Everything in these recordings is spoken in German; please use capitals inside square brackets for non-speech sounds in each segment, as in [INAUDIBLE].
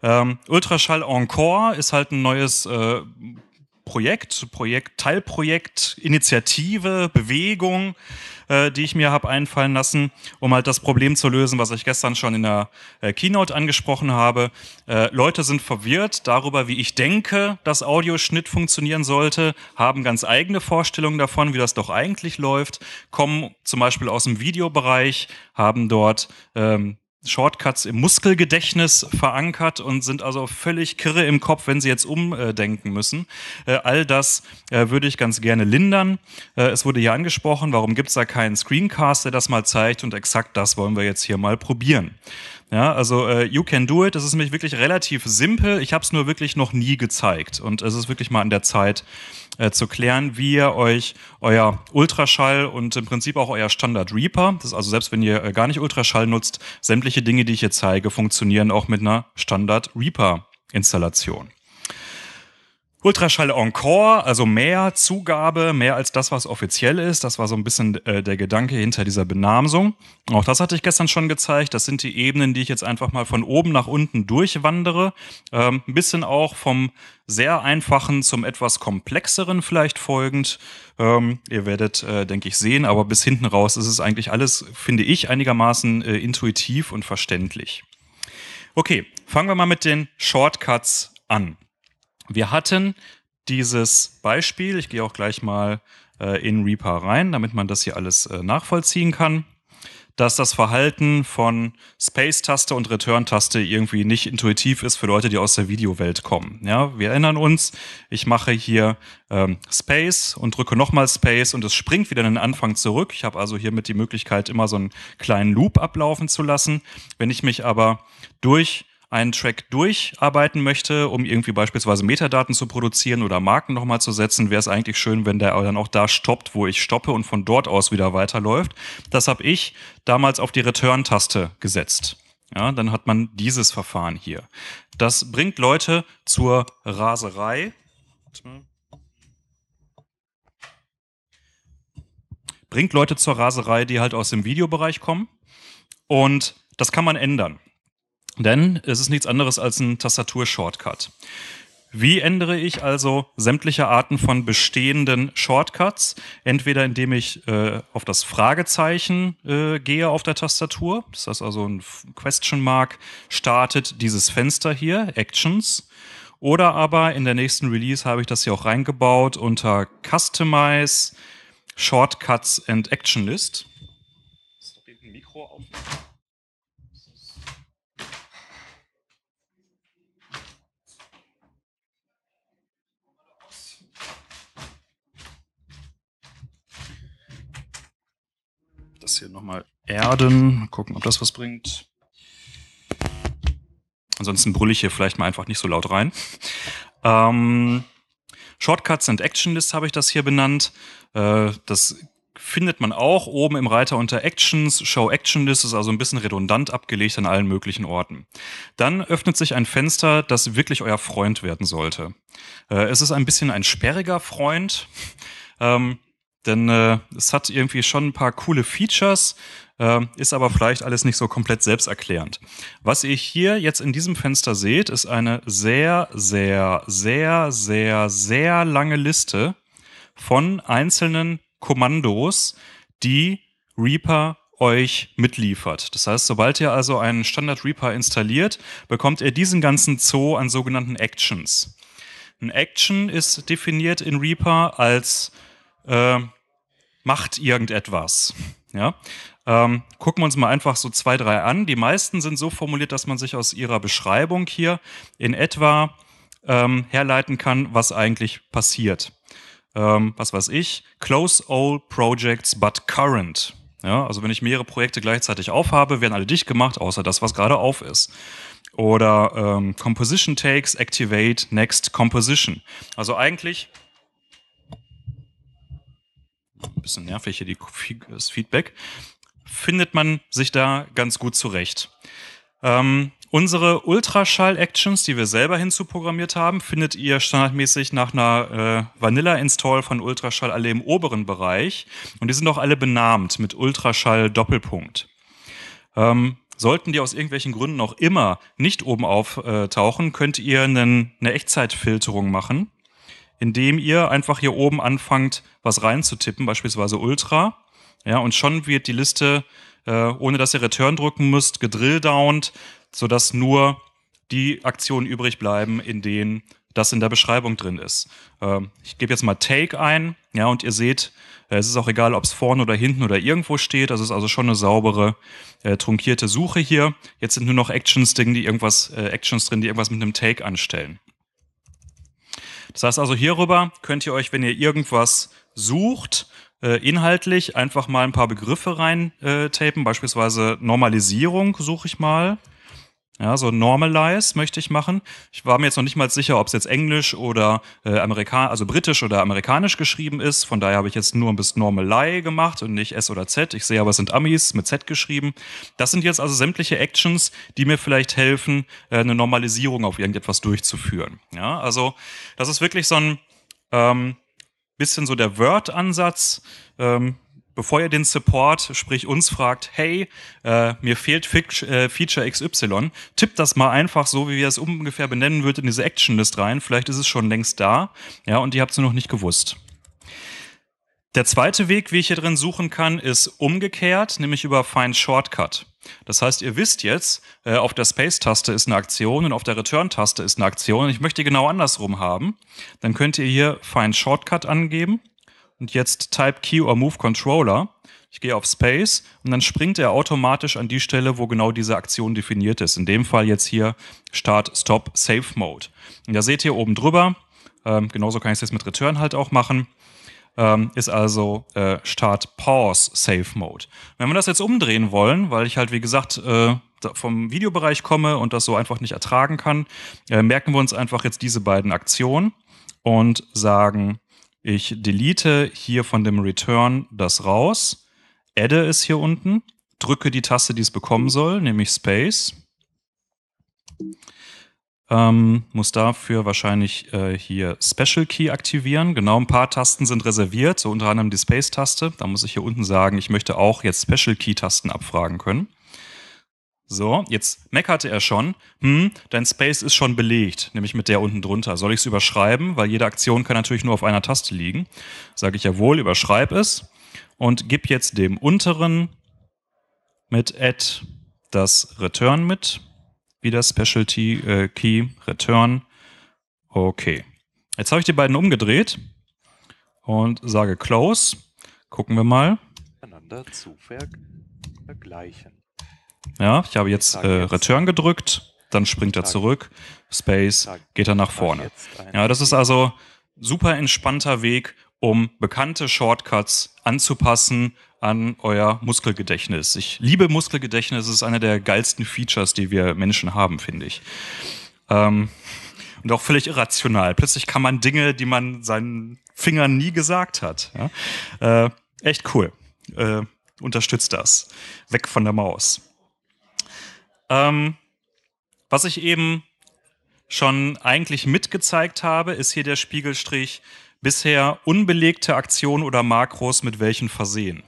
Ähm, Ultraschall Encore ist halt ein neues äh, Projekt, Projekt, Teilprojekt, Initiative, Bewegung, äh, die ich mir habe einfallen lassen, um halt das Problem zu lösen, was ich gestern schon in der äh, Keynote angesprochen habe. Äh, Leute sind verwirrt darüber, wie ich denke, dass Audioschnitt funktionieren sollte, haben ganz eigene Vorstellungen davon, wie das doch eigentlich läuft, kommen zum Beispiel aus dem Videobereich, haben dort ähm, Shortcuts im Muskelgedächtnis verankert und sind also völlig kirre im Kopf, wenn sie jetzt umdenken müssen. Äh, all das äh, würde ich ganz gerne lindern. Äh, es wurde hier angesprochen, warum gibt es da keinen Screencast, der das mal zeigt und exakt das wollen wir jetzt hier mal probieren. Ja, also äh, You Can Do It, das ist nämlich wirklich relativ simpel. Ich habe es nur wirklich noch nie gezeigt und es ist wirklich mal an der Zeit, äh, zu klären, wie ihr euch euer Ultraschall und im Prinzip auch euer Standard Reaper, das ist also selbst wenn ihr äh, gar nicht Ultraschall nutzt, sämtliche Dinge, die ich hier zeige, funktionieren auch mit einer Standard Reaper Installation. Ultraschall Encore, also mehr Zugabe, mehr als das, was offiziell ist. Das war so ein bisschen äh, der Gedanke hinter dieser Benamsung. Auch das hatte ich gestern schon gezeigt. Das sind die Ebenen, die ich jetzt einfach mal von oben nach unten durchwandere. Ähm, ein bisschen auch vom sehr einfachen zum etwas komplexeren vielleicht folgend. Ähm, ihr werdet, äh, denke ich, sehen, aber bis hinten raus ist es eigentlich alles, finde ich, einigermaßen äh, intuitiv und verständlich. Okay, fangen wir mal mit den Shortcuts an. Wir hatten dieses Beispiel, ich gehe auch gleich mal äh, in Reaper rein, damit man das hier alles äh, nachvollziehen kann, dass das Verhalten von Space-Taste und Return-Taste irgendwie nicht intuitiv ist für Leute, die aus der Videowelt kommen. Ja, wir erinnern uns, ich mache hier ähm, Space und drücke nochmal Space und es springt wieder in den Anfang zurück. Ich habe also hiermit die Möglichkeit, immer so einen kleinen Loop ablaufen zu lassen. Wenn ich mich aber durch einen Track durcharbeiten möchte, um irgendwie beispielsweise Metadaten zu produzieren oder Marken nochmal zu setzen, wäre es eigentlich schön, wenn der dann auch da stoppt, wo ich stoppe und von dort aus wieder weiterläuft. Das habe ich damals auf die Return-Taste gesetzt. Ja, dann hat man dieses Verfahren hier. Das bringt Leute zur Raserei. Bringt Leute zur Raserei, die halt aus dem Videobereich kommen. Und das kann man ändern. Denn es ist nichts anderes als ein Tastaturshortcut. Wie ändere ich also sämtliche Arten von bestehenden Shortcuts? Entweder indem ich äh, auf das Fragezeichen äh, gehe auf der Tastatur, das heißt also ein Question Mark, startet dieses Fenster hier, Actions. Oder aber in der nächsten Release habe ich das hier auch reingebaut unter Customize Shortcuts and Action List. Ist doch irgendein Mikro auf? das hier nochmal erden. Mal gucken, ob das was bringt. Ansonsten brülle ich hier vielleicht mal einfach nicht so laut rein. Ähm, Shortcuts and Action List habe ich das hier benannt. Äh, das findet man auch oben im Reiter unter Actions. Show Action List ist also ein bisschen redundant abgelegt an allen möglichen Orten. Dann öffnet sich ein Fenster, das wirklich euer Freund werden sollte. Äh, es ist ein bisschen ein sperriger Freund. Ähm, denn äh, es hat irgendwie schon ein paar coole Features, äh, ist aber vielleicht alles nicht so komplett selbsterklärend. Was ihr hier jetzt in diesem Fenster seht, ist eine sehr, sehr, sehr, sehr, sehr lange Liste von einzelnen Kommandos, die Reaper euch mitliefert. Das heißt, sobald ihr also einen Standard Reaper installiert, bekommt ihr diesen ganzen Zoo an sogenannten Actions. Ein Action ist definiert in Reaper als äh, macht irgendetwas. Ja? Ähm, gucken wir uns mal einfach so zwei, drei an. Die meisten sind so formuliert, dass man sich aus ihrer Beschreibung hier in etwa ähm, herleiten kann, was eigentlich passiert. Ähm, was weiß ich? Close all projects but current. Ja, also wenn ich mehrere Projekte gleichzeitig aufhabe, werden alle dicht gemacht, außer das, was gerade auf ist. Oder ähm, Composition Takes, Activate, Next Composition. Also eigentlich ein bisschen nervig hier die, das Feedback, findet man sich da ganz gut zurecht. Ähm, unsere Ultraschall-Actions, die wir selber hinzuprogrammiert haben, findet ihr standardmäßig nach einer äh, Vanilla-Install von Ultraschall alle im oberen Bereich. Und die sind auch alle benannt mit Ultraschall-Doppelpunkt. Ähm, sollten die aus irgendwelchen Gründen auch immer nicht oben auftauchen, könnt ihr einen, eine Echtzeitfilterung machen indem ihr einfach hier oben anfangt, was reinzutippen, beispielsweise Ultra. Ja, und schon wird die Liste, äh, ohne dass ihr Return drücken müsst, gedrilldowned, sodass nur die Aktionen übrig bleiben, in denen das in der Beschreibung drin ist. Ähm, ich gebe jetzt mal Take ein, ja, und ihr seht, äh, es ist auch egal, ob es vorne oder hinten oder irgendwo steht. Das also ist also schon eine saubere, äh, trunkierte Suche hier. Jetzt sind nur noch Actions drin, die irgendwas, äh, Actions drin, die irgendwas mit einem Take anstellen. Das heißt also, hierüber könnt ihr euch, wenn ihr irgendwas sucht, äh, inhaltlich einfach mal ein paar Begriffe reintapen, beispielsweise Normalisierung suche ich mal. Ja, so normalize möchte ich machen. Ich war mir jetzt noch nicht mal sicher, ob es jetzt Englisch oder äh, Amerika also britisch oder amerikanisch geschrieben ist. Von daher habe ich jetzt nur ein bisschen normalize gemacht und nicht S oder Z. Ich sehe aber, es sind Amis mit Z geschrieben. Das sind jetzt also sämtliche Actions, die mir vielleicht helfen, äh, eine Normalisierung auf irgendetwas durchzuführen. Ja, also das ist wirklich so ein ähm, bisschen so der Word-Ansatz. Ähm, bevor ihr den Support, sprich uns fragt, hey, äh, mir fehlt Fic äh, Feature XY, tippt das mal einfach so, wie wir es ungefähr benennen würden, in diese Action-List rein. Vielleicht ist es schon längst da, ja, und ihr habt es nur noch nicht gewusst. Der zweite Weg, wie ich hier drin suchen kann, ist umgekehrt, nämlich über Find Shortcut. Das heißt, ihr wisst jetzt, äh, auf der Space-Taste ist eine Aktion und auf der Return-Taste ist eine Aktion. Ich möchte die genau andersrum haben. Dann könnt ihr hier Find Shortcut angeben und jetzt Type Key or Move Controller. Ich gehe auf Space und dann springt er automatisch an die Stelle, wo genau diese Aktion definiert ist. In dem Fall jetzt hier Start, Stop, Save Mode. Und da seht ihr oben drüber, ähm, genauso kann ich es jetzt mit Return halt auch machen, ähm, ist also äh, Start, Pause, Save Mode. Wenn wir das jetzt umdrehen wollen, weil ich halt wie gesagt äh, vom Videobereich komme und das so einfach nicht ertragen kann, äh, merken wir uns einfach jetzt diese beiden Aktionen und sagen ich delete hier von dem Return das raus, adde es hier unten, drücke die Taste, die es bekommen soll, nämlich Space. Ähm, muss dafür wahrscheinlich äh, hier Special Key aktivieren. Genau, ein paar Tasten sind reserviert, so unter anderem die Space-Taste. Da muss ich hier unten sagen, ich möchte auch jetzt Special Key-Tasten abfragen können. So, jetzt meckerte er schon, hm, dein Space ist schon belegt, nämlich mit der unten drunter. Soll ich es überschreiben? Weil jede Aktion kann natürlich nur auf einer Taste liegen. Sage ich ja wohl, überschreib es und gib jetzt dem unteren mit add das Return mit, wieder Specialty äh, Key Return. Okay. Jetzt habe ich die beiden umgedreht und sage close. Gucken wir mal. Einander zu vergleichen. Ja, ich habe jetzt äh, Return gedrückt, dann springt er zurück, Space, geht er nach vorne. Ja, das ist also super entspannter Weg, um bekannte Shortcuts anzupassen an euer Muskelgedächtnis. Ich liebe Muskelgedächtnis, es ist einer der geilsten Features, die wir Menschen haben, finde ich. Ähm, und auch völlig irrational. Plötzlich kann man Dinge, die man seinen Fingern nie gesagt hat. Ja? Äh, echt cool. Äh, unterstützt das. Weg von der Maus. Ähm, was ich eben schon eigentlich mitgezeigt habe, ist hier der Spiegelstrich bisher unbelegte Aktionen oder Makros mit welchen versehen.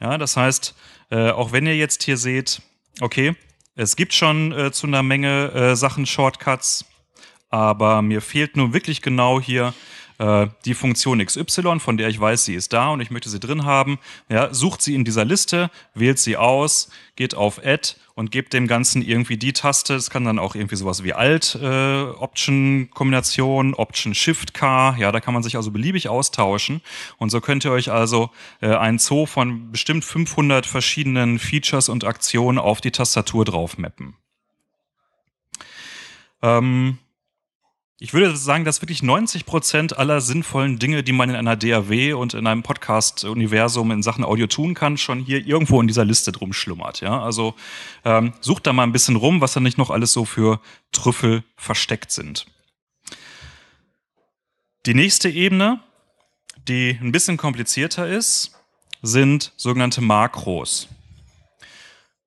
Ja, das heißt, äh, auch wenn ihr jetzt hier seht, okay, es gibt schon äh, zu einer Menge äh, Sachen Shortcuts, aber mir fehlt nun wirklich genau hier äh, die Funktion XY, von der ich weiß, sie ist da und ich möchte sie drin haben. Ja, sucht sie in dieser Liste, wählt sie aus, geht auf Add und gebt dem Ganzen irgendwie die Taste. Es kann dann auch irgendwie sowas wie Alt, äh, Option-Kombination, Option-Shift-K. Ja, da kann man sich also beliebig austauschen. Und so könnt ihr euch also äh, ein Zoo von bestimmt 500 verschiedenen Features und Aktionen auf die Tastatur drauf mappen. Ähm, ich würde sagen, dass wirklich 90 Prozent aller sinnvollen Dinge, die man in einer DAW und in einem Podcast-Universum in Sachen Audio tun kann, schon hier irgendwo in dieser Liste drum schlummert. Ja? Also ähm, sucht da mal ein bisschen rum, was da nicht noch alles so für Trüffel versteckt sind. Die nächste Ebene, die ein bisschen komplizierter ist, sind sogenannte Makros.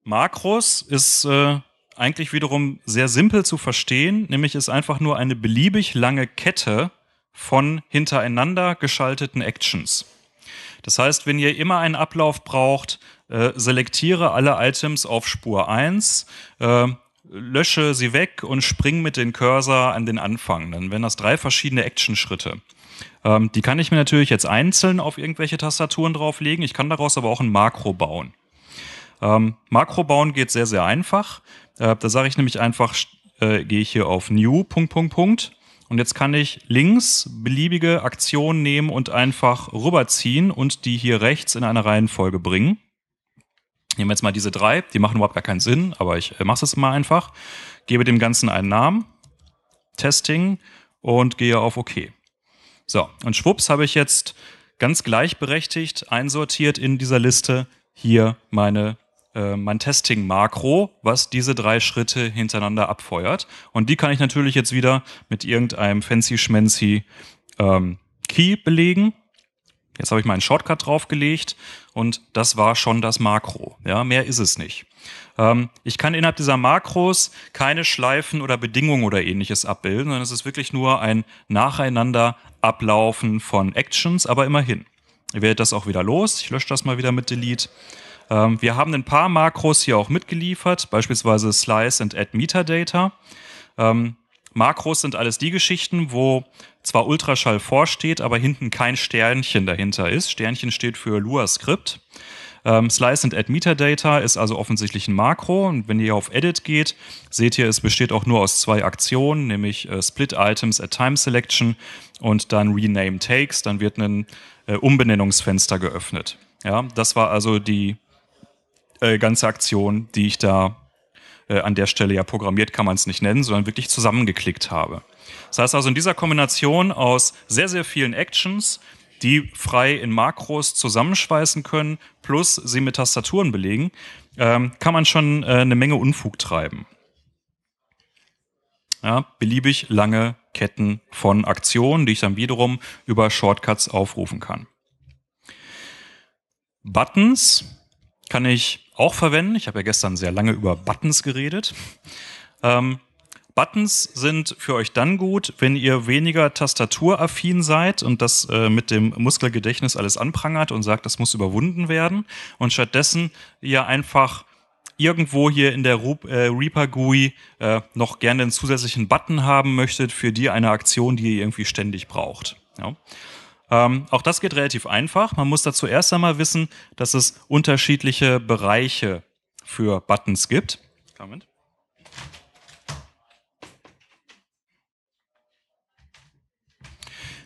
Makros ist äh, eigentlich wiederum sehr simpel zu verstehen, nämlich ist einfach nur eine beliebig lange Kette von hintereinander geschalteten Actions. Das heißt, wenn ihr immer einen Ablauf braucht, äh, selektiere alle Items auf Spur 1, äh, lösche sie weg und spring mit den Cursor an den Anfang. Dann wären das drei verschiedene Action-Schritte. Ähm, die kann ich mir natürlich jetzt einzeln auf irgendwelche Tastaturen drauflegen. Ich kann daraus aber auch ein Makro bauen. Ähm, Makro bauen geht sehr, sehr einfach. Äh, da sage ich nämlich einfach, äh, gehe ich hier auf New, Punkt, Punkt, Punkt. Und jetzt kann ich links beliebige Aktionen nehmen und einfach rüberziehen und die hier rechts in eine Reihenfolge bringen. Nehmen wir jetzt mal diese drei, die machen überhaupt gar keinen Sinn, aber ich äh, mache es mal einfach. Gebe dem Ganzen einen Namen, Testing und gehe auf OK. So, und schwupps habe ich jetzt ganz gleichberechtigt einsortiert in dieser Liste hier meine äh, mein Testing-Makro, was diese drei Schritte hintereinander abfeuert. Und die kann ich natürlich jetzt wieder mit irgendeinem fancy-schmancy ähm, Key belegen. Jetzt habe ich meinen Shortcut draufgelegt und das war schon das Makro. Ja, mehr ist es nicht. Ähm, ich kann innerhalb dieser Makros keine Schleifen oder Bedingungen oder ähnliches abbilden, sondern es ist wirklich nur ein nacheinander Ablaufen von Actions, aber immerhin. Ihr werdet das auch wieder los. Ich lösche das mal wieder mit Delete. Ähm, wir haben ein paar Makros hier auch mitgeliefert, beispielsweise Slice und Add Metadata. Ähm, Makros sind alles die Geschichten, wo zwar Ultraschall vorsteht, aber hinten kein Sternchen dahinter ist. Sternchen steht für Lua-Script. Ähm, Slice and Add Metadata ist also offensichtlich ein Makro. Und wenn ihr auf Edit geht, seht ihr, es besteht auch nur aus zwei Aktionen, nämlich äh, Split Items at Time Selection und dann Rename Takes. Dann wird ein äh, Umbenennungsfenster geöffnet. Ja, das war also die äh, ganze Aktion, die ich da äh, an der Stelle ja programmiert kann man es nicht nennen, sondern wirklich zusammengeklickt habe. Das heißt also in dieser Kombination aus sehr, sehr vielen Actions, die frei in Makros zusammenschweißen können, plus sie mit Tastaturen belegen, ähm, kann man schon äh, eine Menge Unfug treiben. Ja, beliebig lange Ketten von Aktionen, die ich dann wiederum über Shortcuts aufrufen kann. Buttons kann ich auch verwenden. Ich habe ja gestern sehr lange über Buttons geredet. Ähm, Buttons sind für euch dann gut, wenn ihr weniger tastaturaffin seid und das äh, mit dem Muskelgedächtnis alles anprangert und sagt, das muss überwunden werden und stattdessen ihr einfach irgendwo hier in der äh, Reaper GUI äh, noch gerne einen zusätzlichen Button haben möchtet für die eine Aktion, die ihr irgendwie ständig braucht. Ja. Ähm, auch das geht relativ einfach. Man muss dazu erst einmal wissen, dass es unterschiedliche Bereiche für Buttons gibt. Moment.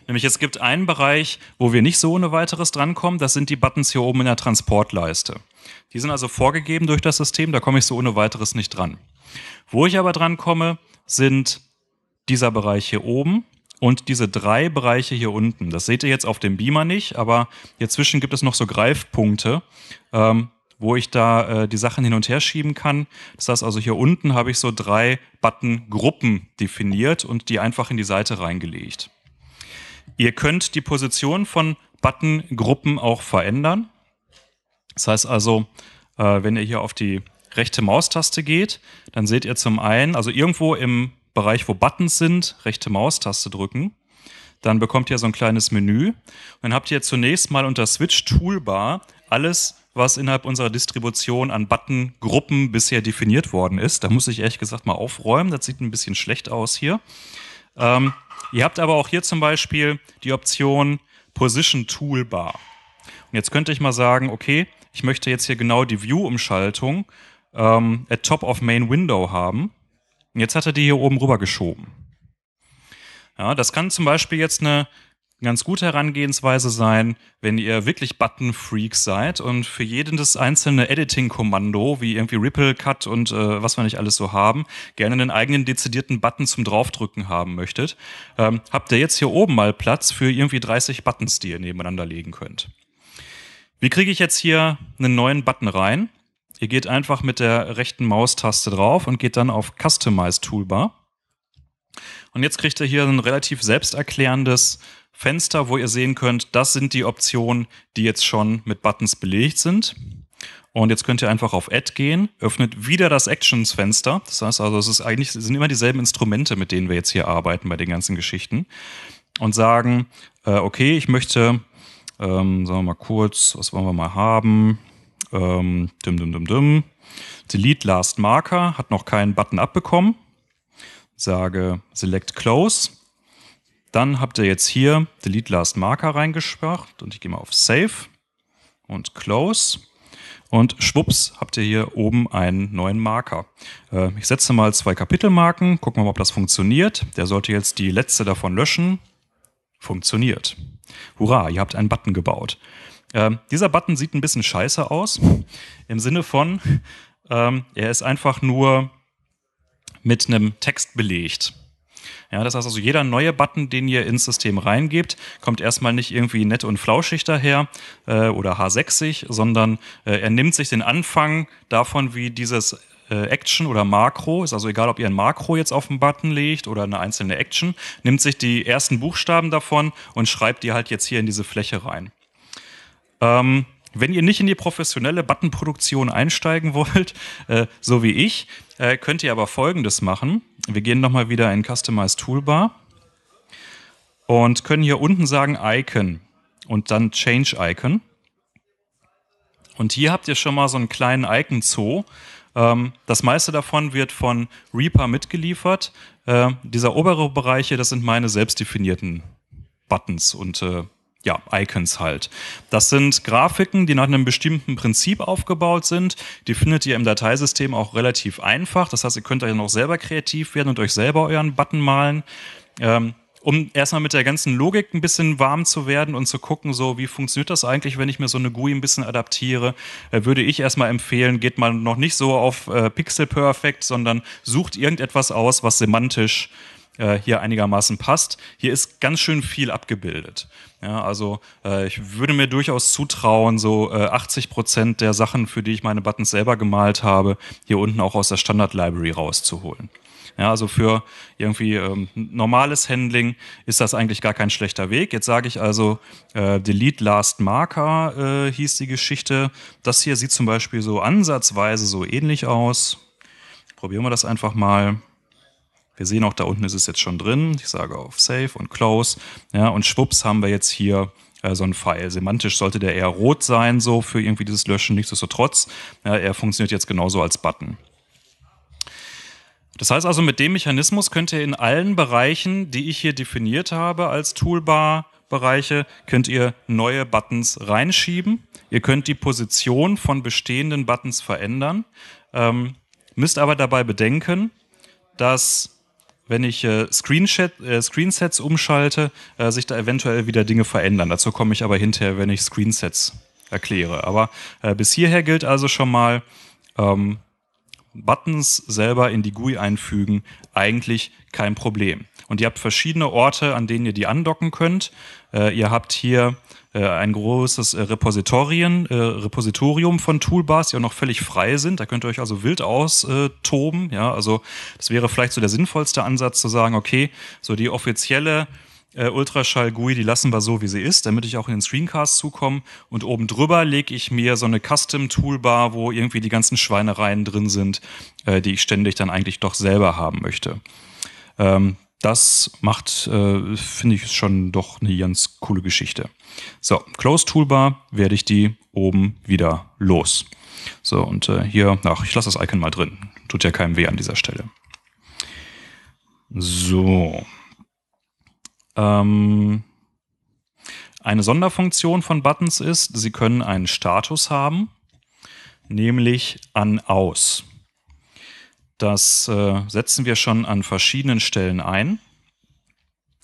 Nämlich es gibt einen Bereich, wo wir nicht so ohne weiteres drankommen, das sind die Buttons hier oben in der Transportleiste. Die sind also vorgegeben durch das System, da komme ich so ohne weiteres nicht dran. Wo ich aber dran komme, sind dieser Bereich hier oben und diese drei Bereiche hier unten. Das seht ihr jetzt auf dem Beamer nicht, aber hier zwischen gibt es noch so Greifpunkte, ähm, wo ich da äh, die Sachen hin und her schieben kann. Das heißt also, hier unten habe ich so drei Button-Gruppen definiert und die einfach in die Seite reingelegt. Ihr könnt die Position von Button-Gruppen auch verändern. Das heißt also, äh, wenn ihr hier auf die rechte Maustaste geht, dann seht ihr zum einen, also irgendwo im Bereich, wo Buttons sind, rechte Maustaste drücken. Dann bekommt ihr so ein kleines Menü. Und dann habt ihr zunächst mal unter Switch Toolbar alles, was innerhalb unserer Distribution an Buttongruppen bisher definiert worden ist. Da muss ich ehrlich gesagt mal aufräumen. Das sieht ein bisschen schlecht aus hier. Ähm, ihr habt aber auch hier zum Beispiel die Option Position Toolbar. Und jetzt könnte ich mal sagen, okay, ich möchte jetzt hier genau die View-Umschaltung ähm, at top of Main Window haben. Und jetzt hat er die hier oben rüber geschoben. Ja, das kann zum Beispiel jetzt eine ganz gute Herangehensweise sein, wenn ihr wirklich Button-Freaks seid und für jedes einzelne Editing-Kommando, wie irgendwie Ripple, Cut und äh, was wir nicht alles so haben, gerne einen eigenen dezidierten Button zum Draufdrücken haben möchtet, ähm, habt ihr jetzt hier oben mal Platz für irgendwie 30 Buttons, die ihr nebeneinander legen könnt. Wie kriege ich jetzt hier einen neuen Button rein? Ihr geht einfach mit der rechten Maustaste drauf und geht dann auf Customize Toolbar. Und jetzt kriegt ihr hier ein relativ selbsterklärendes Fenster, wo ihr sehen könnt, das sind die Optionen, die jetzt schon mit Buttons belegt sind. Und jetzt könnt ihr einfach auf Add gehen, öffnet wieder das Actions-Fenster. Das heißt also, es ist eigentlich, es sind immer dieselben Instrumente, mit denen wir jetzt hier arbeiten bei den ganzen Geschichten. Und sagen, äh, okay, ich möchte, ähm, sagen wir mal kurz, was wollen wir mal haben? ähm, dim, dim, dim, dim. Delete Last Marker hat noch keinen Button abbekommen. Sage Select Close. Dann habt ihr jetzt hier Delete Last Marker reingespart und ich gehe mal auf Save und Close. Und schwupps, habt ihr hier oben einen neuen Marker. Äh, ich setze mal zwei Kapitelmarken, gucken wir mal, ob das funktioniert. Der sollte jetzt die letzte davon löschen. Funktioniert. Hurra, ihr habt einen Button gebaut. Ähm, dieser Button sieht ein bisschen scheiße aus, [LAUGHS] im Sinne von, ähm, er ist einfach nur mit einem Text belegt. Ja, das heißt also, jeder neue Button, den ihr ins System reingebt, kommt erstmal nicht irgendwie nett und flauschig daher äh, oder H60, sondern äh, er nimmt sich den Anfang davon, wie dieses äh, Action oder Makro, ist also egal, ob ihr ein Makro jetzt auf den Button legt oder eine einzelne Action, nimmt sich die ersten Buchstaben davon und schreibt die halt jetzt hier in diese Fläche rein. Ähm, wenn ihr nicht in die professionelle Buttonproduktion einsteigen wollt, [LAUGHS] äh, so wie ich, äh, könnt ihr aber Folgendes machen. Wir gehen nochmal wieder in Customize Toolbar und können hier unten sagen Icon und dann Change Icon. Und hier habt ihr schon mal so einen kleinen Icon-Zoo. Ähm, das meiste davon wird von Reaper mitgeliefert. Äh, dieser obere Bereiche, das sind meine selbst definierten Buttons und äh, ja, Icons halt. Das sind Grafiken, die nach einem bestimmten Prinzip aufgebaut sind. Die findet ihr im Dateisystem auch relativ einfach. Das heißt, ihr könnt dann noch selber kreativ werden und euch selber euren Button malen. Ähm, um erstmal mit der ganzen Logik ein bisschen warm zu werden und zu gucken, so wie funktioniert das eigentlich, wenn ich mir so eine GUI ein bisschen adaptiere, äh, würde ich erstmal empfehlen, geht mal noch nicht so auf äh, Pixel Perfect, sondern sucht irgendetwas aus, was semantisch äh, hier einigermaßen passt. Hier ist ganz schön viel abgebildet. Ja, also äh, ich würde mir durchaus zutrauen, so äh, 80 Prozent der Sachen, für die ich meine Buttons selber gemalt habe, hier unten auch aus der Standard-Library rauszuholen. Ja, also für irgendwie ähm, normales Handling ist das eigentlich gar kein schlechter Weg. Jetzt sage ich also, äh, Delete Last Marker äh, hieß die Geschichte. Das hier sieht zum Beispiel so ansatzweise so ähnlich aus. Probieren wir das einfach mal. Wir sehen auch, da unten ist es jetzt schon drin. Ich sage auf Save und Close. Ja, und schwupps haben wir jetzt hier äh, so ein Pfeil. Semantisch sollte der eher rot sein, so für irgendwie dieses Löschen. Nichtsdestotrotz, ja, er funktioniert jetzt genauso als Button. Das heißt also, mit dem Mechanismus könnt ihr in allen Bereichen, die ich hier definiert habe als Toolbar, Bereiche könnt ihr neue Buttons reinschieben. Ihr könnt die Position von bestehenden Buttons verändern. Ähm, müsst aber dabei bedenken, dass wenn ich äh, Screenshot, äh, Screensets umschalte, äh, sich da eventuell wieder Dinge verändern. Dazu komme ich aber hinterher, wenn ich Screensets erkläre. Aber äh, bis hierher gilt also schon mal, ähm, Buttons selber in die GUI einfügen, eigentlich kein Problem. Und ihr habt verschiedene Orte, an denen ihr die andocken könnt. Äh, ihr habt hier äh, ein großes äh, Repositorien, äh, Repositorium von Toolbars, die auch noch völlig frei sind. Da könnt ihr euch also wild austoben. ja, also das wäre vielleicht so der sinnvollste Ansatz zu sagen, okay, so die offizielle äh, Ultraschall-GUI, die lassen wir so, wie sie ist, damit ich auch in den Screencast zukomme. Und oben drüber lege ich mir so eine Custom-Toolbar, wo irgendwie die ganzen Schweinereien drin sind, äh, die ich ständig dann eigentlich doch selber haben möchte. Ähm, das macht, äh, finde ich, schon doch eine ganz coole Geschichte. So, Close Toolbar werde ich die oben wieder los. So, und äh, hier, ach, ich lasse das Icon mal drin. Tut ja keinem weh an dieser Stelle. So, ähm, eine Sonderfunktion von Buttons ist, sie können einen Status haben, nämlich an aus. Das äh, setzen wir schon an verschiedenen Stellen ein.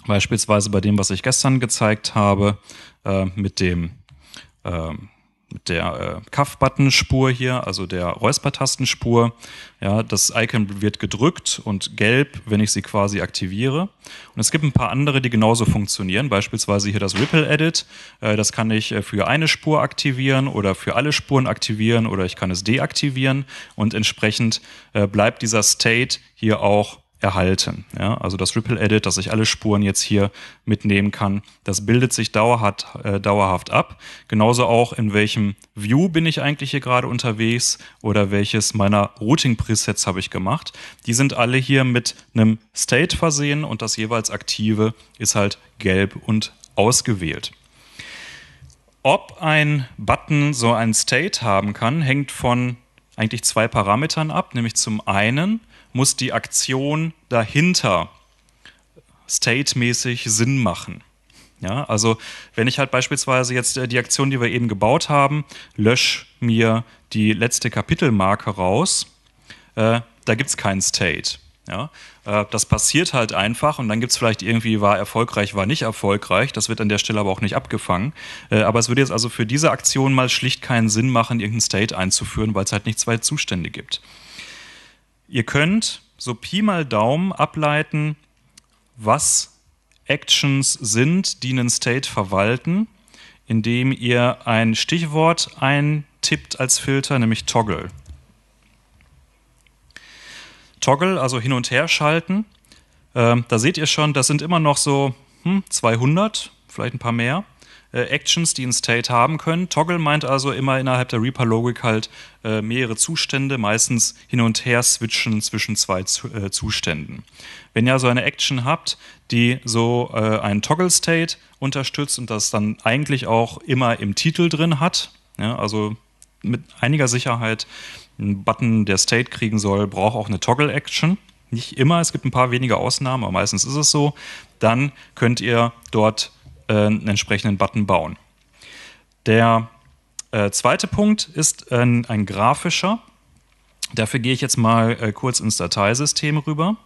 Beispielsweise bei dem, was ich gestern gezeigt habe, äh, mit dem äh, der äh, Cuff-Button-Spur hier, also der Räuspertastenspur. Ja, das Icon wird gedrückt und gelb, wenn ich sie quasi aktiviere. Und es gibt ein paar andere, die genauso funktionieren, beispielsweise hier das Ripple Edit. Äh, das kann ich äh, für eine Spur aktivieren oder für alle Spuren aktivieren oder ich kann es deaktivieren und entsprechend äh, bleibt dieser State hier auch erhalten. Ja, also das Ripple Edit, dass ich alle Spuren jetzt hier mitnehmen kann, das bildet sich dauerhaft, äh, dauerhaft ab. Genauso auch, in welchem View bin ich eigentlich hier gerade unterwegs oder welches meiner Routing Presets habe ich gemacht. Die sind alle hier mit einem State versehen und das jeweils aktive ist halt gelb und ausgewählt. Ob ein Button so ein State haben kann, hängt von eigentlich zwei Parametern ab, nämlich zum einen, muss die Aktion dahinter state-mäßig Sinn machen. Ja, also wenn ich halt beispielsweise jetzt äh, die Aktion, die wir eben gebaut haben, lösche mir die letzte Kapitelmarke raus, äh, da gibt es keinen State. Ja, äh, das passiert halt einfach und dann gibt es vielleicht irgendwie, war erfolgreich, war nicht erfolgreich. Das wird an der Stelle aber auch nicht abgefangen. Äh, aber es würde jetzt also für diese Aktion mal schlicht keinen Sinn machen, irgendeinen State einzuführen, weil es halt nicht zwei Zustände gibt. Ihr könnt so Pi mal Daumen ableiten, was Actions sind, die einen State verwalten, indem ihr ein Stichwort eintippt als Filter, nämlich Toggle. Toggle, also hin und her schalten. Ähm, da seht ihr schon, das sind immer noch so hm, 200, vielleicht ein paar mehr äh, Actions, die ein State haben können. Toggle meint also immer innerhalb der Reaper-Logik halt äh, mehrere Zustände, meistens hin und her switchen zwischen zwei zu, äh, Zuständen. Wenn ihr also eine Action habt, die so äh, einen Toggle-State unterstützt und das dann eigentlich auch immer im Titel drin hat, ja, also mit einiger Sicherheit ein Button, der State kriegen soll, braucht auch eine Toggle-Action nicht immer, es gibt ein paar wenige Ausnahmen, aber meistens ist es so, dann könnt ihr dort äh, einen entsprechenden Button bauen. Der äh, zweite Punkt ist ein grafischer. Dafür gehe ich jetzt mal äh, kurz ins Dateisystem rüber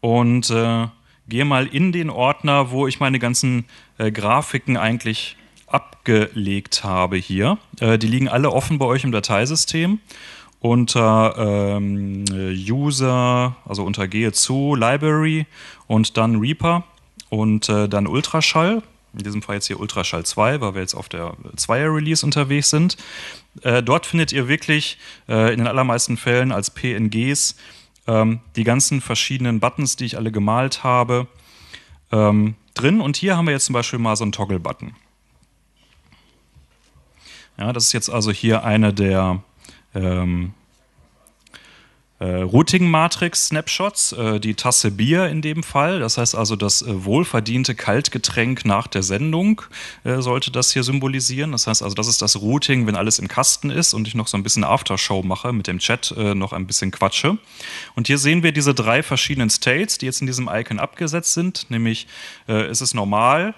und äh, gehe mal in den Ordner, wo ich meine ganzen äh, Grafiken eigentlich abgelegt habe hier. Äh, die liegen alle offen bei euch im Dateisystem unter ähm, User, also unter Gehe zu, Library und dann Reaper und äh, dann Ultraschall. In diesem Fall jetzt hier Ultraschall 2, weil wir jetzt auf der 2er Release unterwegs sind. Äh, dort findet ihr wirklich äh, in den allermeisten Fällen als PNGs ähm, die ganzen verschiedenen Buttons, die ich alle gemalt habe, ähm, drin. Und hier haben wir jetzt zum Beispiel mal so einen Toggle-Button. Ja, das ist jetzt also hier eine der ähm, äh, Routing-Matrix-Snapshots, äh, die Tasse Bier in dem Fall. Das heißt also, das äh, wohlverdiente Kaltgetränk nach der Sendung sollte das hier symbolisieren. Das heißt also, das ist das Routing, wenn alles im Kasten ist und ich noch so ein bisschen Aftershow mache, mit dem Chat noch ein bisschen quatsche. Und hier sehen wir diese drei verschiedenen States, die jetzt in diesem Icon abgesetzt sind, nämlich es ist normal,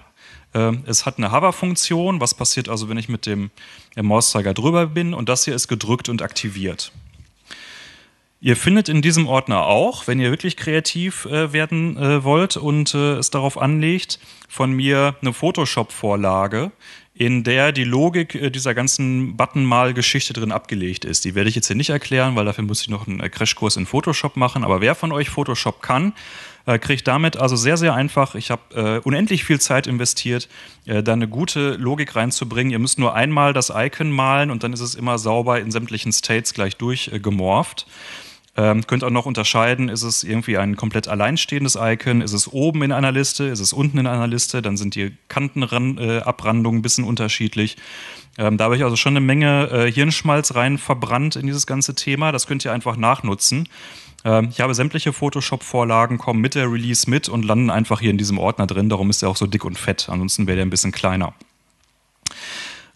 es hat eine Hover-Funktion, was passiert also, wenn ich mit dem Mauszeiger drüber bin und das hier ist gedrückt und aktiviert. Ihr findet in diesem Ordner auch, wenn ihr wirklich kreativ äh, werden äh, wollt und äh, es darauf anlegt, von mir eine Photoshop-Vorlage, in der die Logik äh, dieser ganzen button mal geschichte drin abgelegt ist. Die werde ich jetzt hier nicht erklären, weil dafür muss ich noch einen äh, Crashkurs in Photoshop machen. Aber wer von euch Photoshop kann, äh, kriegt damit also sehr, sehr einfach. Ich habe unendlich viel Zeit investiert, da eine gute Logik reinzubringen. Ihr müsst nur einmal das Icon malen und dann ist es immer sauber in sämtlichen States gleich durchgemorpht. Äh, ähm, könnt auch noch unterscheiden, ist es irgendwie ein komplett alleinstehendes Icon, ist es oben in einer Liste, ist es unten in einer Liste, dann sind die Kantenabrandungen äh, ein bisschen unterschiedlich. Ähm, da habe ich also schon eine Menge äh, Hirnschmalz rein verbrannt in dieses ganze Thema. Das könnt ihr einfach nachnutzen. Ähm, ich habe sämtliche Photoshop-Vorlagen, kommen mit der Release mit und landen einfach hier in diesem Ordner drin. Darum ist er auch so dick und fett. Ansonsten wäre der ein bisschen kleiner.